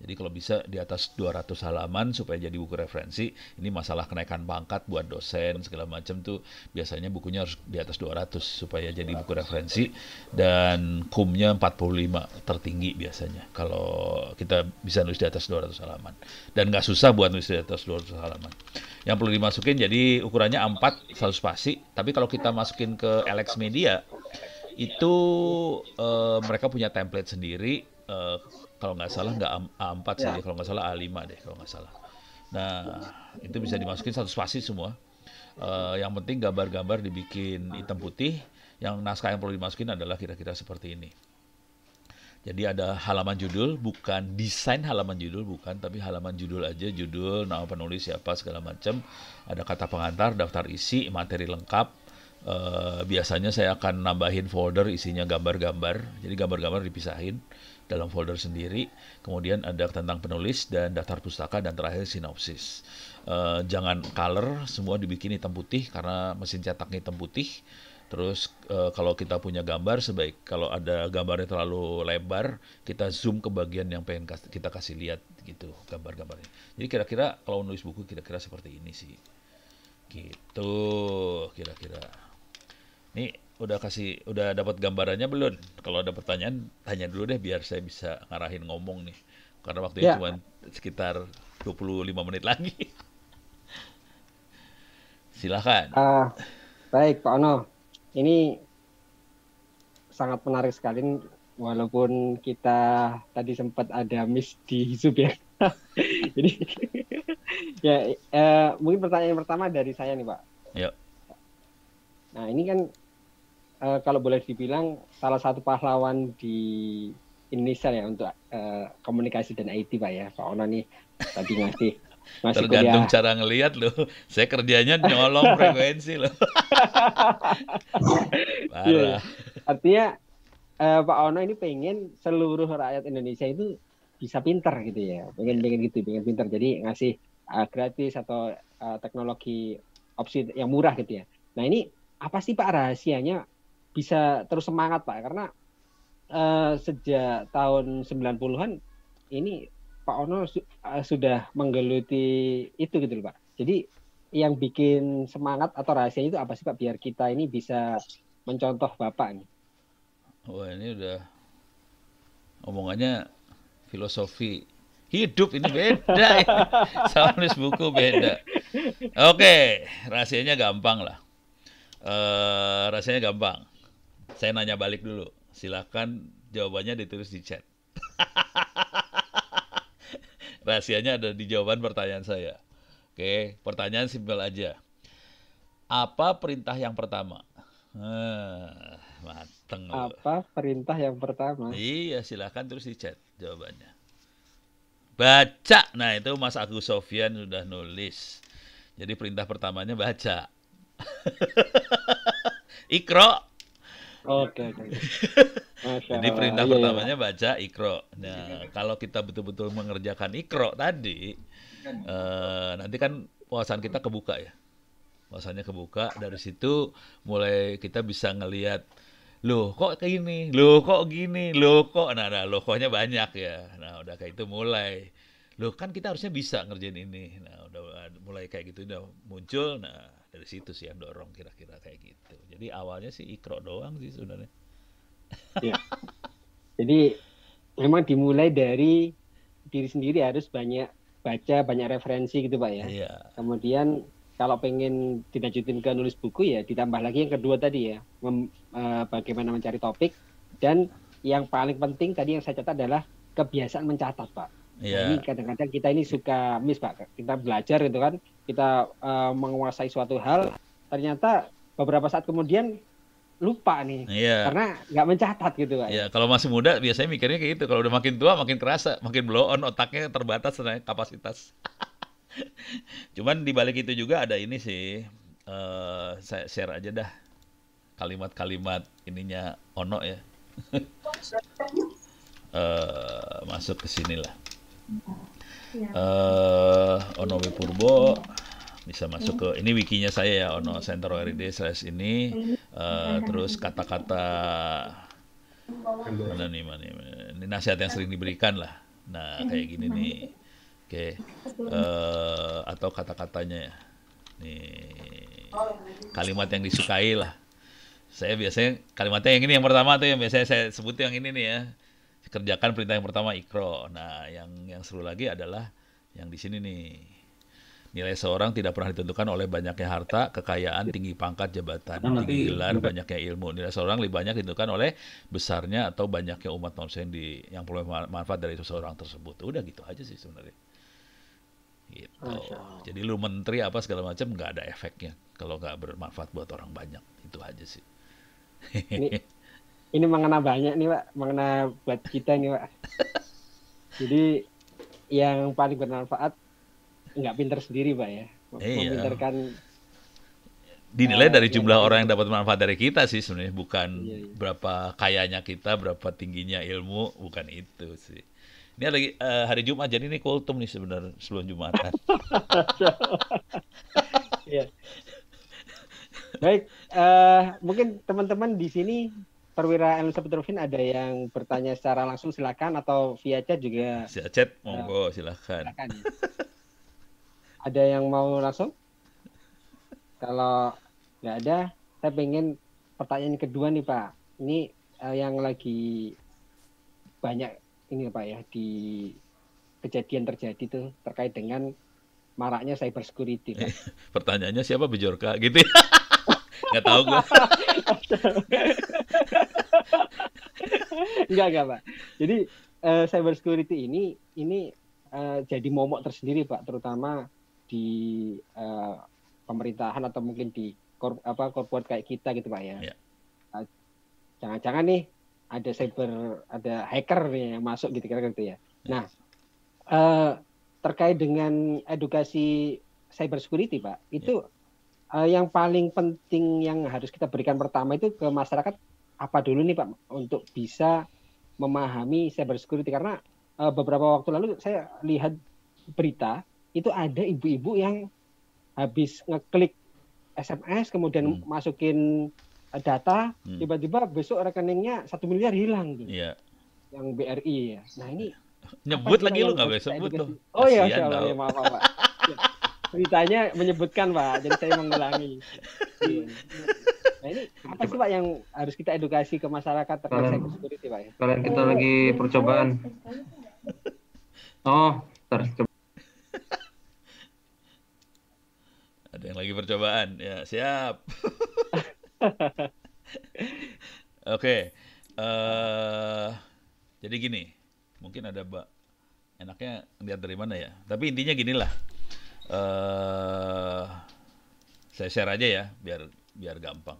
jadi kalau bisa di atas 200 halaman supaya jadi buku referensi. Ini masalah kenaikan pangkat buat dosen segala macam tuh biasanya bukunya harus di atas 200 supaya jadi buku referensi dan kumnya 45 tertinggi biasanya. Kalau kita bisa nulis di atas 200 halaman dan nggak susah buat nulis di atas 200 halaman. Yang perlu dimasukin jadi ukurannya empat 4 100 spasi, tapi kalau kita masukin ke Alex Media itu uh, mereka punya template sendiri uh, kalau nggak salah nggak A4 sih ya. kalau nggak salah A5 deh kalau nggak salah. Nah itu bisa dimasukin satu spasi semua. Uh, yang penting gambar-gambar dibikin hitam putih. Yang naskah yang perlu dimasukin adalah kira-kira seperti ini. Jadi ada halaman judul, bukan desain halaman judul, bukan, tapi halaman judul aja, judul, nama penulis siapa segala macam. Ada kata pengantar, daftar isi, materi lengkap. Uh, biasanya saya akan nambahin folder isinya gambar-gambar, jadi gambar-gambar dipisahin dalam folder sendiri, kemudian ada tentang penulis dan daftar pustaka dan terakhir sinopsis. E, jangan color, semua dibikin hitam putih karena mesin cetaknya hitam putih. Terus e, kalau kita punya gambar sebaik kalau ada gambarnya terlalu lebar, kita zoom ke bagian yang pengen kas kita kasih lihat gitu gambar-gambarnya. Jadi kira-kira kalau menulis buku kira-kira seperti ini sih. Gitu kira-kira. Nih udah kasih udah dapat gambarannya belum? Kalau ada pertanyaan tanya dulu deh biar saya bisa ngarahin ngomong nih. Karena waktu yeah. cuma sekitar 25 menit lagi. Silakan. Uh, ah, baik Pak Ono. Ini sangat menarik sekali walaupun kita tadi sempat ada miss di Zoom ya. Jadi ya uh, mungkin pertanyaan pertama dari saya nih Pak. Yuk. Ya. Nah, ini kan uh, kalau boleh dibilang salah satu pahlawan di Indonesia ya untuk uh, komunikasi dan IT pak ya Pak Ono nih tadi ngasih masih Tergantung kuliah. cara ngelihat loh. Saya kerjanya nyolong frekuensi loh. Yeah. Iya, iya. Artinya uh, Pak Ono ini pengen seluruh rakyat Indonesia itu bisa pinter gitu ya. Pengen pengen gitu, pengen pinter. Jadi ngasih uh, gratis atau uh, teknologi opsi yang murah gitu ya. Nah ini apa sih Pak rahasianya bisa terus semangat Pak karena uh, sejak tahun 90-an ini Pak Ono su uh, sudah menggeluti itu gitu Pak. Jadi yang bikin semangat atau rahasia itu apa sih Pak biar kita ini bisa mencontoh Bapak ini Wah ini udah omongannya filosofi hidup ini beda ya. sama nulis buku beda. Oke, okay, rahasianya gampang lah. Uh, rahasianya gampang saya nanya balik dulu. Silahkan jawabannya ditulis di chat. Rahasianya ada di jawaban pertanyaan saya. Oke, pertanyaan simpel aja. Apa perintah yang pertama? Ah, mateng loh. Apa perintah yang pertama? Iya, silahkan terus di chat jawabannya. Baca. Nah, itu Mas Agus Sofian sudah nulis. Jadi perintah pertamanya baca. Ikro Oke. Okay, okay. Jadi perintah iya, iya, iya. pertamanya baca ikro. Nah, kalau kita betul-betul mengerjakan ikro tadi, uh, nanti kan wawasan kita kebuka ya. Wawasannya kebuka. Dari situ mulai kita bisa ngelihat loh kok kayak gini, loh kok gini, loh kok, nah, nah loh koknya banyak ya. Nah udah kayak itu mulai, loh kan kita harusnya bisa ngerjain ini. Nah udah mulai kayak gitu udah muncul. Nah dari situ sih yang dorong kira-kira kayak gitu jadi awalnya sih ikro doang sih sebenarnya ya. jadi memang dimulai dari diri sendiri harus banyak baca banyak referensi gitu pak ya. Iya. Kemudian kalau pengen dilanjutin ke nulis buku ya ditambah lagi yang kedua tadi ya mem, e, bagaimana mencari topik dan yang paling penting tadi yang saya catat adalah kebiasaan mencatat pak. Yeah. Nah, iya. ini kadang-kadang kita ini suka miss pak. Kita belajar gitu kan, kita uh, menguasai suatu hal, ternyata beberapa saat kemudian lupa nih yeah. karena nggak mencatat gitu kan. Ya yeah, kalau masih muda biasanya mikirnya kayak gitu. Kalau udah makin tua makin kerasa, makin blow on otaknya terbatas dan kapasitas. Cuman dibalik itu juga ada ini sih. Uh, saya share aja dah kalimat-kalimat ininya Ono ya. uh, masuk ke sinilah. Iya. Eh, uh, Onowi Purbo bisa masuk ke ini wikinya saya ya Ono Center RD slash ini uh, terus kata-kata mana nih mana, mana ini nasihat yang sering diberikan lah nah kayak gini nih oke okay. uh, eh, atau kata-katanya ya. nih kalimat yang disukai lah saya biasanya kalimatnya yang ini yang pertama tuh yang biasanya saya sebut yang ini nih ya kerjakan perintah yang pertama ikro. Nah, yang yang seru lagi adalah yang di sini nih. Nilai seorang tidak pernah ditentukan oleh banyaknya harta, kekayaan, tinggi pangkat, jabatan, tinggi gelar, banyaknya ilmu. Nilai seorang lebih banyak ditentukan oleh besarnya atau banyaknya umat manusia di yang perlu manfaat dari seseorang tersebut. Udah gitu aja sih sebenarnya. Gitu. Jadi lu menteri apa segala macam nggak ada efeknya kalau nggak bermanfaat buat orang banyak. Itu aja sih ini mengena banyak nih pak mengena buat kita nih pak jadi yang paling bermanfaat nggak pinter sendiri pak ya iya. memintarkan dinilai eh, dari jumlah orang yang dapat manfaat dari kita sih sebenarnya bukan iya, iya. berapa kayanya kita berapa tingginya ilmu bukan itu sih ini lagi uh, hari Jumat jadi ini kultum nih sebenarnya sebelum Jumatan iya. baik uh, mungkin teman-teman di sini perwira Elizabeth Petrovin ada yang bertanya secara langsung silakan atau via chat juga. Via chat monggo uh, silakan. silakan. Ya. ada yang mau langsung? Kalau nggak ada, saya pengen pertanyaan kedua nih Pak. Ini uh, yang lagi banyak ini Pak ya di kejadian terjadi tuh terkait dengan maraknya cyber security. Pak. Pertanyaannya siapa Bejorka gitu ya? Gak tau gue. Enggak, enggak, Pak. Jadi uh, cyber security ini ini uh, jadi momok tersendiri, Pak, terutama di uh, pemerintahan atau mungkin di kor apa korporat kayak kita gitu, Pak ya. Yeah. Uh, jangan-jangan nih ada cyber ada hacker nih yang masuk gitu kira-kira gitu ya. Yes. Iya. Nah, uh, terkait dengan edukasi cyber security, Pak, itu yeah uh, yang paling penting yang harus kita berikan pertama itu ke masyarakat apa dulu nih Pak untuk bisa memahami cyber security karena uh, beberapa waktu lalu saya lihat berita itu ada ibu-ibu yang habis ngeklik SMS kemudian hmm. masukin eh, data hmm. tiba-tiba hmm. besok rekeningnya satu miliar hilang gitu. Yeah. Iya. Yang BRI ya. Nah ini nyebut lagi lu nggak besok sebut tuh. Oh iya, ya, maaf, maaf Pak. beritanya menyebutkan pak jadi saya mengulangi nah ini apa sih pak yang harus kita edukasi ke masyarakat terkait kalian, security pak ya? kalian kita lagi percobaan oh terus ada yang lagi percobaan ya siap oke okay. uh, eh, jadi gini mungkin ada Pak. enaknya lihat dari mana ya tapi intinya ginilah uh, saya share aja ya biar biar gampang.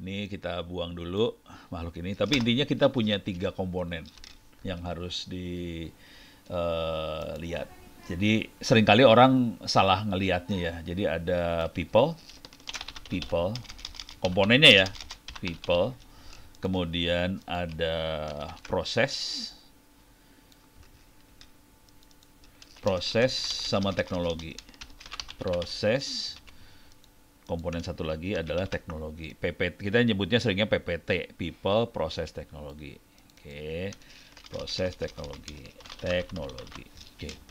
Ini kita buang dulu makhluk ini. Tapi intinya kita punya tiga komponen yang harus dilihat. Eh, uh, Jadi seringkali orang salah ngelihatnya ya. Jadi ada people, people, komponennya ya, people. Kemudian ada proses, proses sama teknologi proses komponen satu lagi adalah teknologi PPT kita nyebutnya seringnya PPT people proses teknologi oke okay. proses teknologi teknologi oke gitu. okay.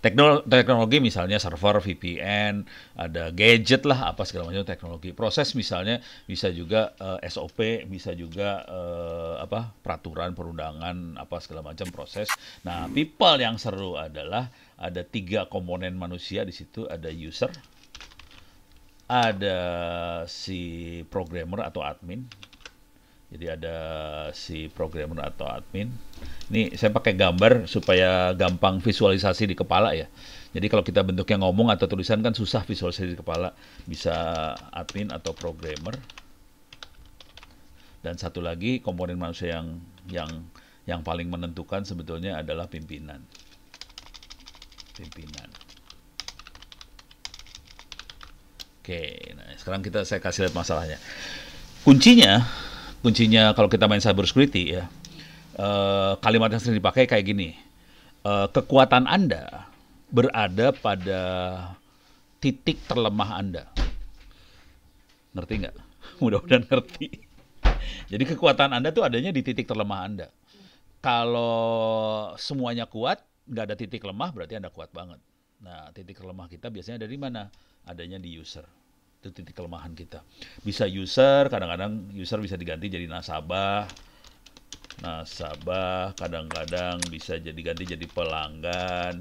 Teknologi, misalnya server, VPN, ada gadget lah apa segala macam teknologi. Proses misalnya bisa juga uh, eh, SOP, bisa juga uh, apa peraturan perundangan apa segala macam proses. Nah, people yang seru adalah ada tiga komponen manusia di situ, ada user, ada si programmer atau admin, jadi ada si programmer atau admin. Ini saya pakai gambar supaya gampang visualisasi di kepala ya. Jadi kalau kita bentuknya ngomong atau tulisan kan susah visualisasi di kepala. Bisa admin atau programmer. Dan satu lagi komponen manusia yang yang yang paling menentukan sebetulnya adalah pimpinan. Pimpinan. Oke, nah sekarang kita saya kasih lihat masalahnya. Kuncinya kuncinya kalau kita main cyber security ya uh, eh, kalimat yang sering dipakai kayak gini uh, kekuatan anda berada pada titik terlemah anda ngerti nggak mudah-mudahan ngerti jadi kekuatan anda tuh adanya di titik terlemah anda kalau semuanya kuat nggak ada titik lemah berarti anda kuat banget nah titik terlemah kita biasanya dari mana adanya di user itu titik kelemahan kita bisa user kadang-kadang user bisa diganti jadi nasabah nasabah kadang-kadang bisa jadi ganti jadi pelanggan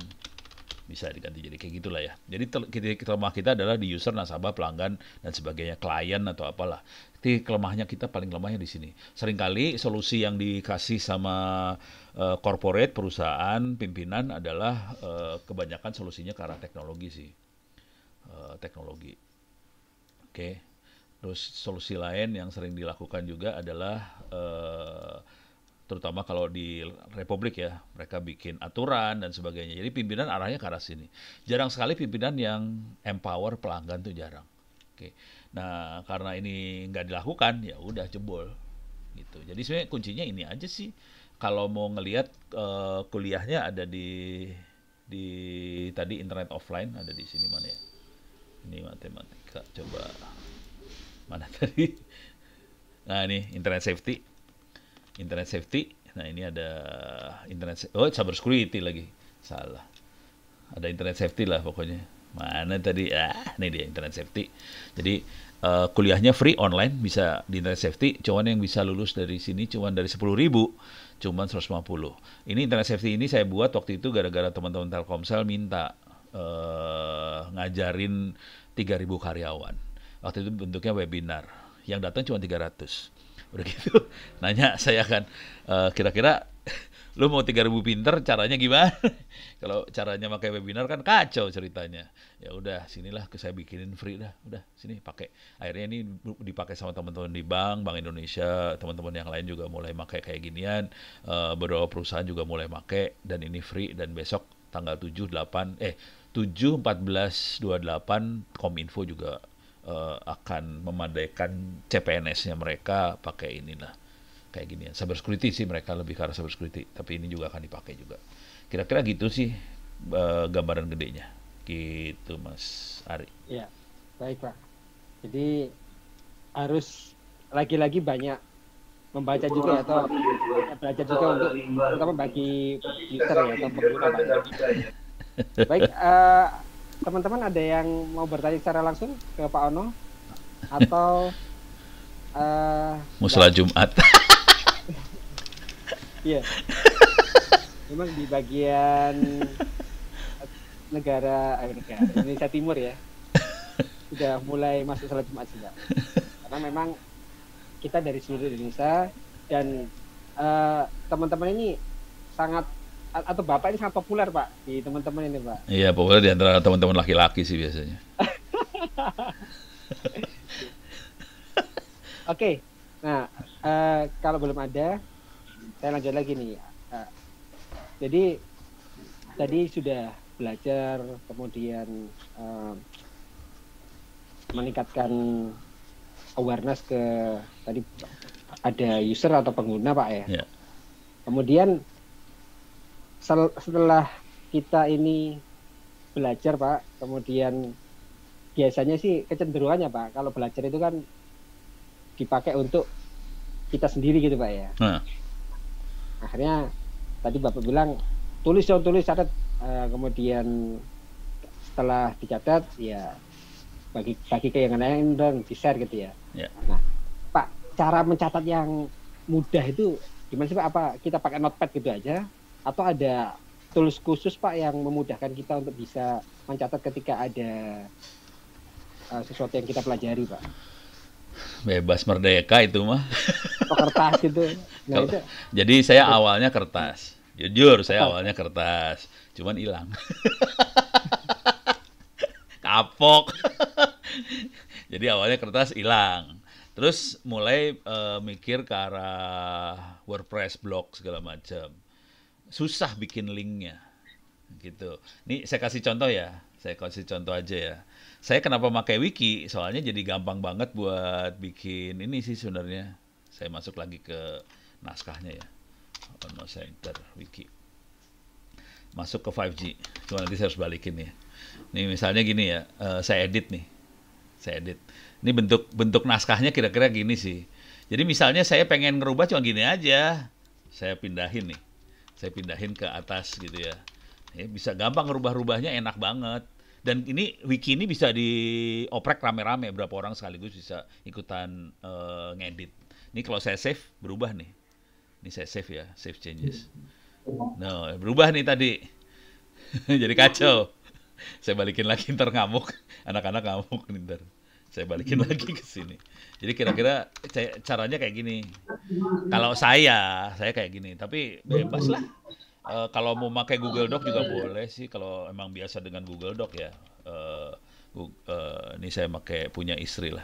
bisa diganti jadi kayak gitulah ya jadi titik kelemah kita adalah di user nasabah pelanggan dan sebagainya klien atau apalah titik kelemahnya kita paling lemahnya di sini seringkali solusi yang dikasih sama uh, corporate perusahaan pimpinan adalah uh, kebanyakan solusinya ke arah teknologi sih uh, teknologi Oke. Okay. Terus solusi lain yang sering dilakukan juga adalah uh, terutama kalau di republik ya, mereka bikin aturan dan sebagainya. Jadi pimpinan arahnya ke arah sini. Jarang sekali pimpinan yang empower pelanggan tuh jarang. Oke. Nah, karena ini nggak dilakukan, ya udah jebol gitu. Jadi sebenarnya kuncinya ini aja sih. Kalau mau ngelihat uh, kuliahnya ada di di tadi internet offline ada di sini mana ya? Ini matematik. Kak coba mana tadi nah ini internet safety internet safety nah ini ada internet oh cyber security lagi salah ada internet safety lah pokoknya mana tadi ah ini dia internet safety jadi uh, kuliahnya free online bisa di internet safety cuman yang bisa lulus dari sini cuman dari sepuluh ribu cuman 150 ini internet safety ini saya buat waktu itu gara-gara teman-teman Telkomsel minta uh, ngajarin 3.000 karyawan. Waktu itu bentuknya webinar. Yang datang cuma 300. Udah gitu, nanya saya kan, eh, kira-kira lu mau 3.000 pinter caranya gimana? Kalau caranya pakai webinar kan kacau ceritanya. Ya udah, sinilah ke saya bikinin free dah. Udah, sini pakai. Akhirnya ini dipakai sama teman-teman di bank, Bank Indonesia, teman-teman yang lain juga mulai pakai kayak ginian. E, beberapa perusahaan juga mulai pakai dan ini free dan besok tanggal 7 8 eh 7, 14, 28 Kominfo juga uh, akan memadaikan CPNS-nya mereka pakai ini inilah kayak gini ya. Cyber security sih mereka lebih ke arah cyber security, tapi ini juga akan dipakai juga. Kira-kira gitu sih uh, gambaran gedenya. Gitu Mas Ari. Ya. Baik, Pak. Jadi harus lagi-lagi banyak membaca juga atau belajar juga untuk terutama bagi user ya atau pengguna banyak. Ya. Baik, eh, teman-teman uh, ada yang mau bertanya secara langsung ke Pak Ono atau uh, Jumat? Iya. Memang di bagian negara, eh, Amerika, Indonesia Timur ya sudah mulai masuk sholat Jumat juga. Karena memang kita dari seluruh Indonesia dan teman-teman uh, teman -teman ini sangat atau bapak ini sangat populer pak di teman-teman ini pak iya populer di antara teman-teman laki-laki sih biasanya oke okay. nah uh, kalau belum ada saya lanjut lagi nih uh, jadi tadi sudah belajar kemudian uh, meningkatkan awareness ke tadi ada user atau pengguna pak ya yeah. kemudian setelah kita ini belajar pak kemudian biasanya sih kecenderungannya pak kalau belajar itu kan dipakai untuk kita sendiri gitu pak ya nah. akhirnya tadi bapak bilang tulis dong tulis catat uh, kemudian setelah dicatat ya bagi bagi ke yang lain dan di share gitu ya yeah. nah pak cara mencatat yang mudah itu gimana sih pak apa kita pakai notepad gitu aja atau ada tools khusus Pak yang memudahkan kita untuk bisa mencatat ketika ada uh, sesuatu yang kita pelajari Pak? Bebas merdeka itu mah. Oh, kertas gitu. Nah, itu. Jadi saya awalnya kertas. Jujur saya oh. awalnya kertas, cuman hilang. Kapok. Jadi awalnya kertas hilang. Terus mulai uh, mikir ke arah WordPress blog segala macam susah bikin linknya gitu. Ini saya kasih contoh ya, saya kasih contoh aja ya. Saya kenapa pakai wiki? Soalnya jadi gampang banget buat bikin ini sih sebenarnya. Saya masuk lagi ke naskahnya ya. Ono Center Wiki. Masuk ke 5G. Cuma nanti saya harus balikin ya. ini misalnya gini ya, eh, saya edit nih. Saya edit. Ini bentuk bentuk naskahnya kira-kira gini sih. Jadi misalnya saya pengen ngerubah cuma gini aja. Saya pindahin nih saya pindahin ke atas gitu ya. ya bisa gampang rubah-rubahnya enak banget. Dan ini wiki ini bisa dioprek rame-rame berapa orang sekaligus bisa ikutan uh, ngedit. Ini kalau saya save berubah nih. Ini saya save ya, save changes. No, nah, berubah nih tadi. Jadi kacau. Saya balikin lagi ntar ngamuk. Anak-anak ngamuk ntar. Saya balikin lagi ke sini. Jadi kira-kira caranya kayak gini. Kalau saya, saya kayak gini. Tapi bebas lah. E, kalau mau pakai Google Doc juga boleh sih. Kalau emang biasa dengan Google Doc ya. E, eh, Google, e, eh, ini saya pakai punya istri lah.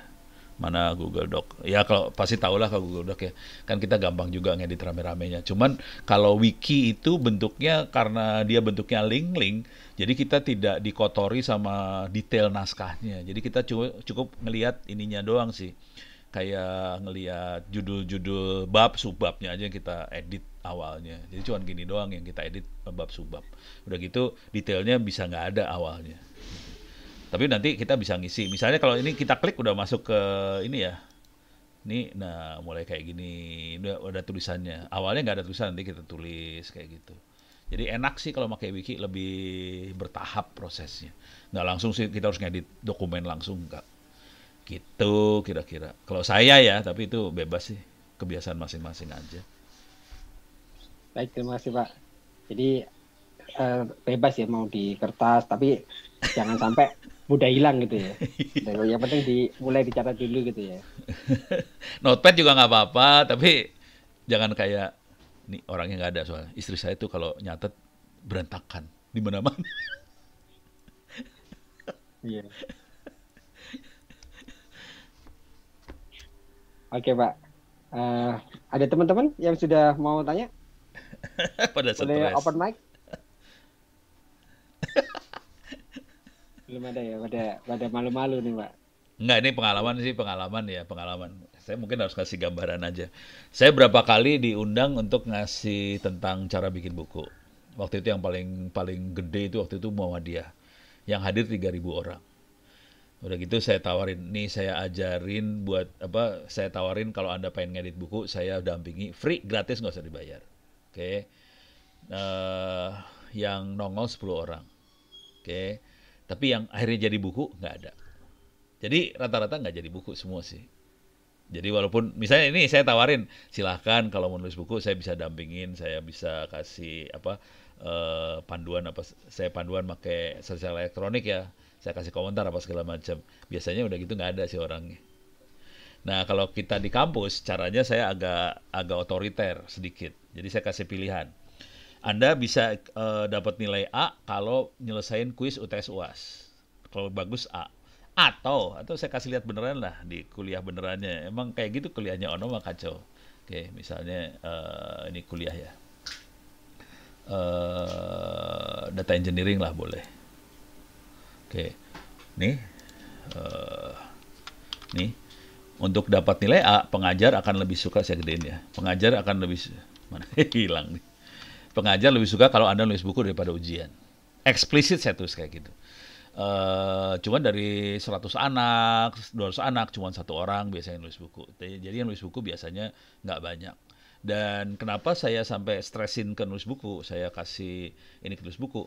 Mana Google Doc. Ya kalau pasti tau lah kalau Google Doc ya. Kan kita gampang juga ngedit rame-ramenya. Cuman kalau wiki itu bentuknya karena dia bentuknya link-link jadi kita tidak dikotori sama detail naskahnya. Jadi kita cukup, cukup ngelihat ininya doang sih. Kayak ngelihat judul-judul bab subbabnya aja yang kita edit awalnya. Jadi cuman gini doang yang kita edit bab subbab. Udah gitu detailnya bisa nggak ada awalnya. Tapi nanti kita bisa ngisi. Misalnya kalau ini kita klik udah masuk ke ini ya. Ini nah mulai kayak gini. Udah, udah tulisannya. Awalnya nggak ada tulisan nanti kita tulis kayak gitu jadi enak sih kalau pakai wiki lebih bertahap prosesnya. Nggak langsung sih kita harus ngedit dokumen langsung nggak. Gitu kira-kira. Kalau saya ya, tapi itu bebas sih kebiasaan masing-masing aja. Baik, terima kasih Pak. Jadi uh, bebas ya mau di kertas, tapi jangan sampai mudah hilang gitu ya. Yang penting mulai dicatat dulu gitu ya. Notepad juga nggak apa-apa, tapi jangan kayak ini orangnya nggak ada soal Istri saya tuh kalau nyatet berantakan di mana-mana. Iya. yeah. Oke okay, Pak, uh, ada teman-teman yang sudah mau tanya? Pada Boleh stress. open mic? Belum ada ya, pada pada malu-malu nih Pak. Enggak, ini pengalaman sih, pengalaman ya, pengalaman saya mungkin harus kasih gambaran aja. Saya berapa kali diundang untuk ngasih tentang cara bikin buku. Waktu itu yang paling paling gede itu waktu itu Muhammadiyah. Yang hadir 3000 orang. Udah gitu saya tawarin, nih saya ajarin buat apa? Saya tawarin kalau Anda pengen ngedit buku, saya dampingi free, gratis nggak usah dibayar. Oke. Okay. Uh, eh, yang nongol 10 orang. Oke. Okay. Tapi yang akhirnya jadi buku nggak ada. Jadi rata-rata nggak jadi buku semua sih. Jadi walaupun misalnya ini saya tawarin, silahkan kalau mau nulis buku saya bisa dampingin, saya bisa kasih apa eh, panduan apa saya panduan pakai sosial elektronik ya, saya kasih komentar apa segala macam. Biasanya udah gitu nggak ada sih orangnya. Nah kalau kita di kampus caranya saya agak agak otoriter sedikit. Jadi saya kasih pilihan. Anda bisa eh, dapat nilai A kalau nyelesain kuis UTS UAS. Kalau bagus A atau atau saya kasih lihat beneran lah di kuliah benerannya emang kayak gitu kuliahnya Ono mah kacau oke misalnya uh, ini kuliah ya uh, data engineering lah boleh oke nih uh, nih untuk dapat nilai A pengajar akan lebih suka saya gedein ya pengajar akan lebih mana hilang nih pengajar lebih suka kalau anda nulis buku daripada ujian eksplisit saya tulis kayak gitu Uh, eh, cuman dari 100 anak, 200 anak, cuman satu orang biasanya nulis buku. Jadi yang nulis buku biasanya nggak banyak. Dan kenapa saya sampai stresin ke nulis buku? Saya kasih ini ke nulis buku.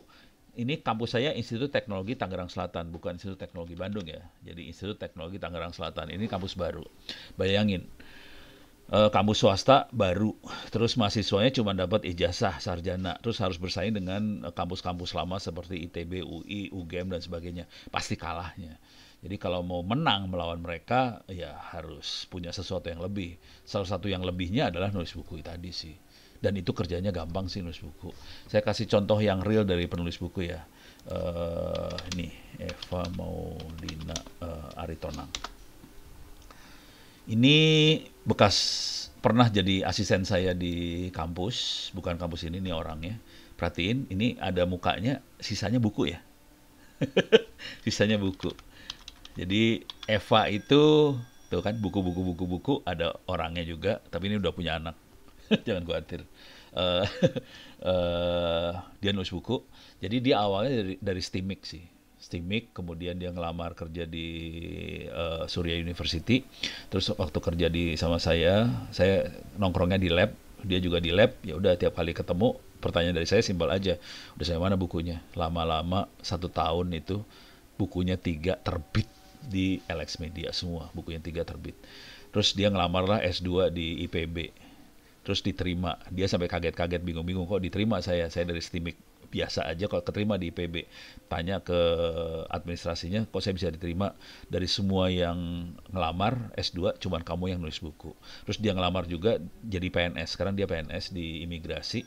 Ini kampus saya Institut Teknologi Tangerang Selatan, bukan Institut Teknologi Bandung ya. Jadi Institut Teknologi Tangerang Selatan. Ini kampus baru. Bayangin, Eh, kampus swasta baru, terus mahasiswanya cuma dapat ijazah sarjana, terus harus bersaing dengan eh, kampus-kampus lama seperti ITB, UI, UGM dan sebagainya, pasti kalahnya. Jadi kalau mau menang melawan mereka, ya harus punya sesuatu yang lebih. Salah satu yang lebihnya adalah nulis buku tadi sih. Dan itu kerjanya gampang sih nulis buku. Saya kasih contoh yang real dari penulis buku ya. Uh, nih Eva Maulina uh, Aritonang. Ini bekas pernah jadi asisten saya di kampus, bukan kampus ini nih orangnya. Perhatiin, ini ada mukanya, sisanya buku ya. sisanya buku. Jadi Eva itu tuh kan buku-buku buku-buku ada orangnya juga, tapi ini udah punya anak. Jangan khawatir. Uh, uh, dia nulis buku. Jadi dia awalnya dari, dari Steamix sih Stimik, kemudian dia ngelamar kerja di uh, Surya University. Terus waktu kerja di sama saya, saya nongkrongnya di lab, dia juga di lab. Ya udah tiap kali ketemu, pertanyaan dari saya simpel aja. Udah saya mana bukunya? Lama-lama satu tahun itu bukunya tiga terbit di LX Media semua, bukunya tiga terbit. Terus dia ngelamar lah S2 di IPB. Terus diterima. Dia sampai kaget-kaget, bingung-bingung kok diterima saya. Saya dari Stimik biasa aja kalau keterima di IPB tanya ke administrasinya kok saya bisa diterima dari semua yang ngelamar S2 cuman kamu yang nulis buku terus dia ngelamar juga jadi PNS sekarang dia PNS di imigrasi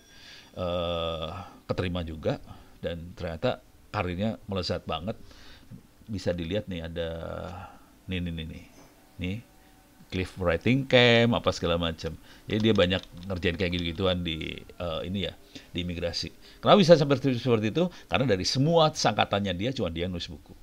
eh, keterima juga dan ternyata karirnya melesat banget bisa dilihat nih ada nih nih nih nih nih cliff writing camp apa segala macam jadi dia banyak ngerjain kayak gitu gituan di uh, ini ya di imigrasi Kenapa bisa seperti seperti itu? Karena dari semua sangkatannya dia cuma dia nulis buku.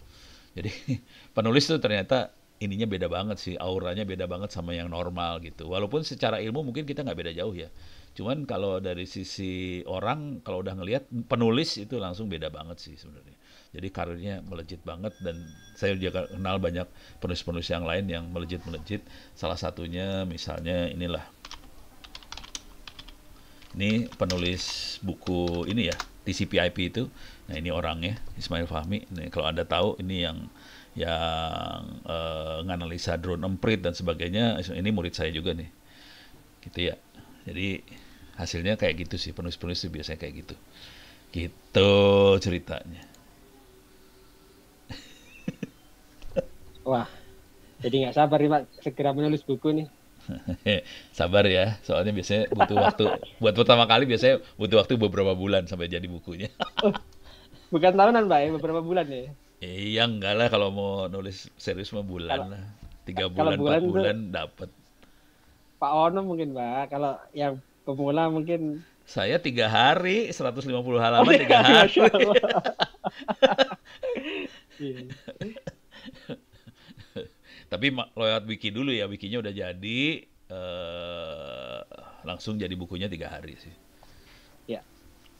Jadi penulis itu ternyata ininya beda banget sih, auranya beda banget sama yang normal gitu. Walaupun secara ilmu mungkin kita nggak beda jauh ya. Cuman kalau dari sisi orang kalau udah ngelihat penulis itu langsung beda banget sih sebenarnya. Jadi karirnya melejit banget dan saya juga kenal banyak penulis-penulis yang lain yang melejit-melejit. Salah satunya misalnya inilah ini penulis buku ini ya, TCP/IP itu. Nah, ini orangnya Ismail Fahmi. Ini nah, kalau Anda tahu ini yang yang uh, nganalisa drone emprit dan sebagainya. Ini murid saya juga nih. Gitu ya. Jadi hasilnya kayak gitu sih penulis-penulis biasanya kayak gitu. Gitu ceritanya. Wah, jadi nggak sabar nih Pak, segera menulis buku nih. Sabar ya, soalnya biasanya butuh waktu. Buat pertama kali biasanya butuh waktu beberapa bulan sampai jadi bukunya. Oh, bukan tahunan, Pak, ya, beberapa bulan ya. Iya enggak lah kalau mau nulis serius mah bulan lah. Tiga bulan, bulan empat bulan dapat. Pak Ono mungkin, Pak. Kalau yang pemula mungkin saya tiga hari 150 halaman tiga iya, iya, hari. Iya. Tapi lewat wiki dulu ya, wikinya udah jadi. Uh, langsung jadi bukunya tiga hari sih. Ya,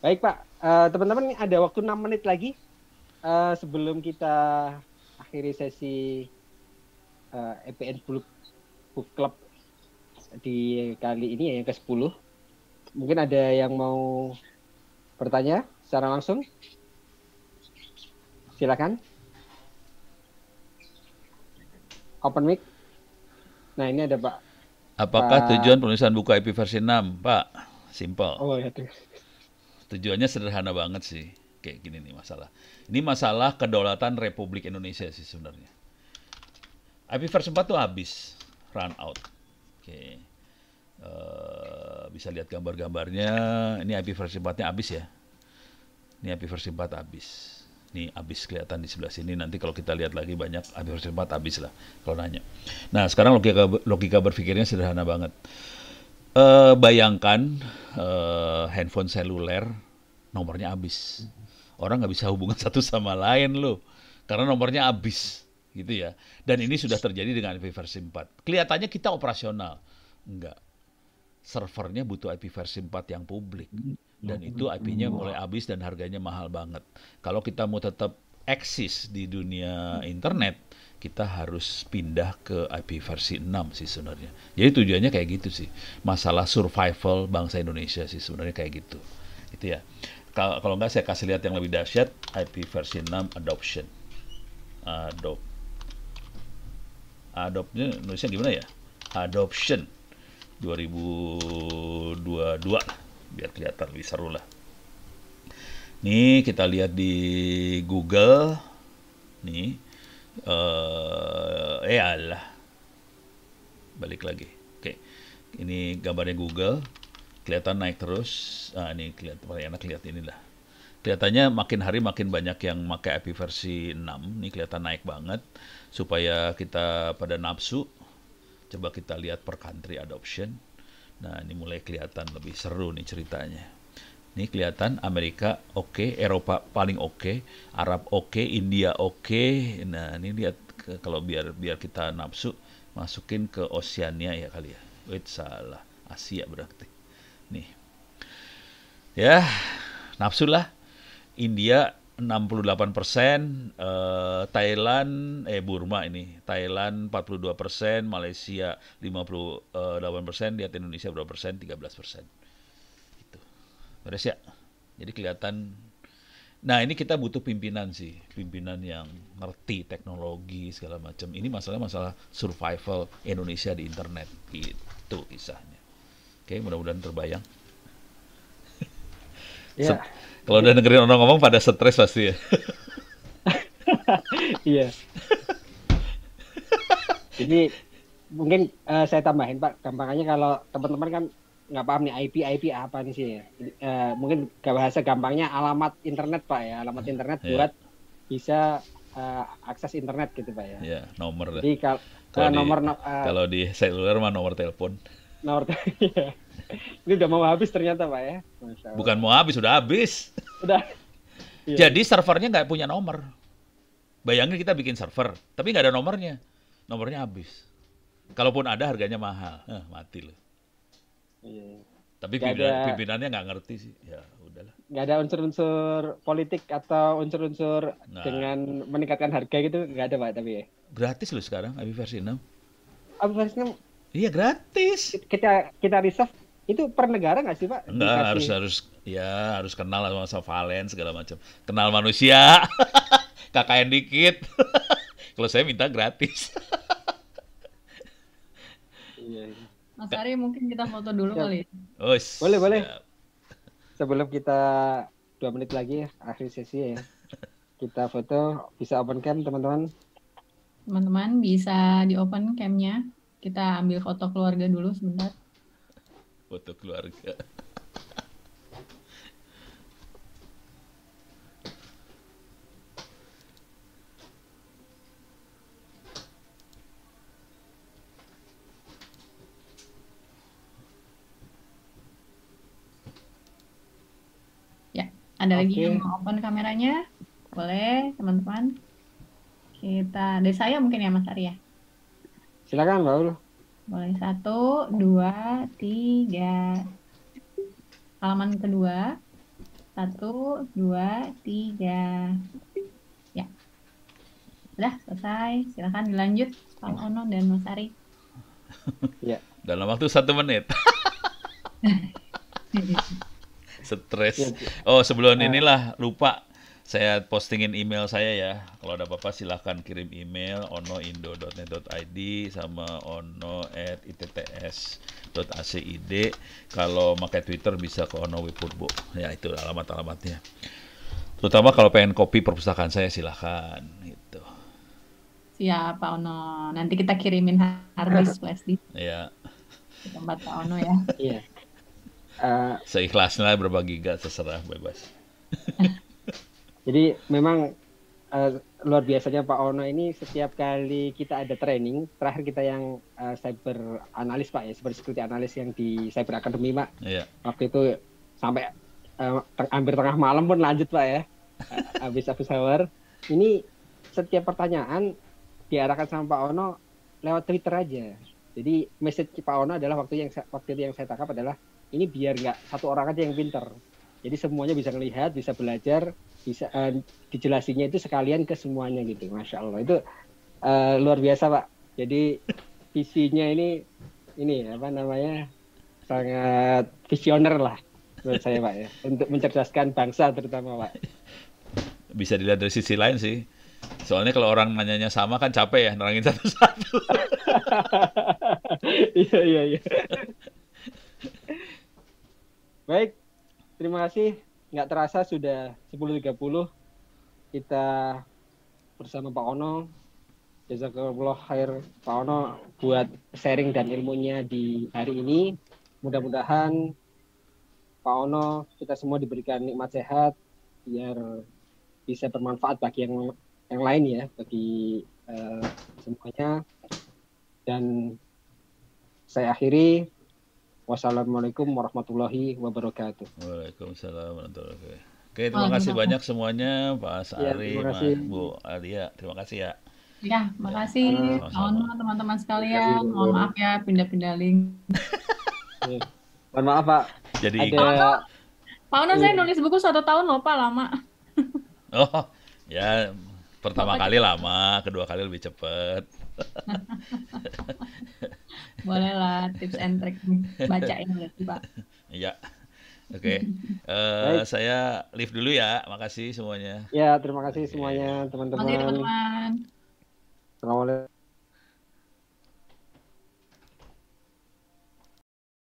baik Pak. teman eh, teman-teman ada waktu enam menit lagi uh, sebelum kita akhiri sesi uh, EPN Book Club di kali ini ya yang ke-10. Mungkin ada yang mau bertanya secara langsung? Silakan. open mic. Nah, ini ada Pak. Apakah Pak... tujuan penulisan buku IP versi 6, Pak? Simple. Oh, ya. Tujuannya sederhana banget sih. Kayak gini nih masalah. Ini masalah kedaulatan Republik Indonesia sih sebenarnya. IP versi 4 tuh habis, run out. Oke. Uh, bisa lihat gambar-gambarnya. Ini IP versi 4-nya habis ya. Ini IP versi 4 habis Nih habis kelihatan di sebelah sini nanti kalau kita lihat lagi banyak habis cepat habis lah kalau nanya. Nah sekarang logika logika berpikirnya sederhana banget. e, bayangkan e, handphone seluler nomornya habis. Orang nggak bisa hubungan satu sama lain loh karena nomornya habis gitu ya. Dan ini sudah terjadi dengan versi 4. Kelihatannya kita operasional. Enggak. Servernya butuh IP versi 4 yang publik dan hmm. itu IP-nya hmm. mulai habis dan harganya mahal banget. Kalau kita mau tetap eksis di dunia internet, kita harus pindah ke IP versi 6 sih sebenarnya. Jadi tujuannya kayak gitu sih. Masalah survival bangsa Indonesia sih sebenarnya kayak gitu. Itu ya. Kalau nggak saya kasih lihat yang lebih dahsyat IP versi 6 adoption. Adop. Adopnya nulisnya gimana ya? Adoption 2022 biar kelihatan lebih seru lah nih kita lihat di Google nih eh, eh Allah balik lagi oke okay. ini gambarnya Google kelihatan naik terus ah ini kelihatan paling enak lihat inilah kelihatannya makin hari makin banyak yang pakai API versi 6 ini kelihatan naik banget supaya kita pada nafsu coba kita lihat per country adoption Nah, ini mulai kelihatan lebih seru nih ceritanya. Ini kelihatan Amerika oke, okay, Eropa paling oke, okay, Arab oke, okay, India oke. Okay. Nah, ini lihat kalau biar biar kita nafsu masukin ke Oceania ya kali ya. Wait, salah. Asia berarti. Nih. Ya, nafsu lah. India 68 persen, eh, Thailand, eh Burma ini, Thailand 42 persen, Malaysia 58 persen, lihat Indonesia berapa persen? 13 persen. Itu. Beres ya? Jadi kelihatan Nah ini kita butuh pimpinan sih, pimpinan yang ngerti teknologi segala macam. Ini masalah masalah survival Indonesia di internet itu kisahnya. Oke, mudah-mudahan terbayang. Yeah. Kalau udah negeri orang ngomong pada stres pasti ya. Iya. Jadi mungkin uh, saya tambahin Pak, gampangnya kalau teman-teman kan nggak paham nih IP IP apa nih sih ya. Uh, mungkin bahasa gampangnya alamat internet Pak ya, alamat iya. internet yeah. buat bisa uh, akses internet gitu Pak ya. Iya, yeah, nomor. Jadi kalau, kalau nomor di, uh, kalau di seluler mah nomor telepon. Nomor. telepon. Iya. Ini udah mau habis ternyata Pak ya. Bukan mau habis, udah habis. Udah. Iya. Iya. Jadi servernya nggak punya nomor. Bayangin kita bikin server, tapi nggak ada nomornya. Nomornya habis. Kalaupun ada harganya mahal. Eh, mati loh. Iya. Tapi pimpinan, ada, pimpinannya nggak ngerti sih. Ya udahlah. Nggak ada unsur-unsur politik atau unsur-unsur nah. dengan meningkatkan harga gitu nggak ada Pak tapi ya. Gratis loh sekarang Abi versi 6. Abi versi 6 Iya gratis. Kita kita reserve itu per negara nggak sih Pak? Enggak, harus harus ya harus kenal sama, sama segala macam. Kenal manusia. KKN dikit. Kalau saya minta gratis. Iya, iya. Mas Ari mungkin kita foto dulu siap. Ya. kali. Ya. Oh, boleh, boleh. Sebelum kita dua menit lagi akhir sesi ya. Kita foto bisa open cam teman-teman. Teman-teman bisa di open camnya. Kita ambil foto keluarga dulu sebentar foto keluarga ya ada okay. lagi yang mau open kameranya boleh teman-teman kita dari saya mungkin ya Mas Arya silakan Mbak Ulu Mulai satu, dua, tiga. Halaman kedua. Satu, dua, tiga. Ya. Sudah selesai. Silahkan dilanjut. Pak Ono dan Mas Ari. Ya. Dalam waktu satu menit. Stres. Ya, oh, sebelum ah. inilah lupa saya postingin email saya ya. Kalau ada apa-apa silahkan kirim email onoindo.net.id sama ono@itts.acid. Kalau pakai Twitter bisa ke Ono Wipurbo. Ya itu alamat-alamatnya. Terutama kalau pengen kopi perpustakaan saya silahkan gitu. Ya Pak Ono, nanti kita kirimin harddisk plastik. ya Iya. tempat Pak Ono ya. Iya. uh, Seikhlasnya berbagi gak seserah bebas. Jadi memang uh, luar biasanya Pak Ono ini setiap kali kita ada training, terakhir kita yang uh, cyber analis Pak ya, seperti security analis yang di Cyber Academy Pak. Iya. Waktu itu sampai uh, hampir tengah malam pun lanjut Pak ya. habis habis hour. Ini setiap pertanyaan diarahkan sama Pak Ono lewat Twitter aja. Jadi message Pak Ono adalah waktu yang waktu itu yang saya tangkap adalah ini biar nggak satu orang aja yang pinter. Jadi semuanya bisa melihat, bisa belajar, bisa uh, dijelasinnya itu sekalian ke semuanya gitu masya allah itu uh, luar biasa pak jadi visinya ini ini apa namanya sangat visioner lah menurut saya pak ya untuk mencerdaskan bangsa terutama pak bisa dilihat dari sisi lain sih soalnya kalau orang nanyanya sama kan capek ya nerangin satu-satu iya iya iya baik terima kasih nggak terasa sudah 10.30 kita bersama Pak Ono. Jazakallah khair Pak Ono buat sharing dan ilmunya di hari ini. Mudah-mudahan Pak Ono kita semua diberikan nikmat sehat biar bisa bermanfaat bagi yang yang lain ya, bagi uh, semuanya. Dan saya akhiri Wassalamualaikum warahmatullahi wabarakatuh. Waalaikumsalam warahmatullahi wabarakatuh. Oke, terima kasih banyak semuanya Pak Sari, ya, Mas Bu Alia. Terima kasih ya. Ya, makasih. Ya, mohon teman-teman sekalian. Mohon maaf ya pindah-pindah link. mohon maaf Pak. Jadi ada Pak Ono saya iya. nulis buku satu tahun loh Pak lama. oh, ya pertama Bapak kali lama, kedua kali lebih cepat. Boleh lah tips and trick bacain ya, Pak. Iya. Oke, okay. uh, eh, saya leave dulu ya. Makasih semuanya. Ya, terima kasih semuanya teman-teman. Terima kasih teman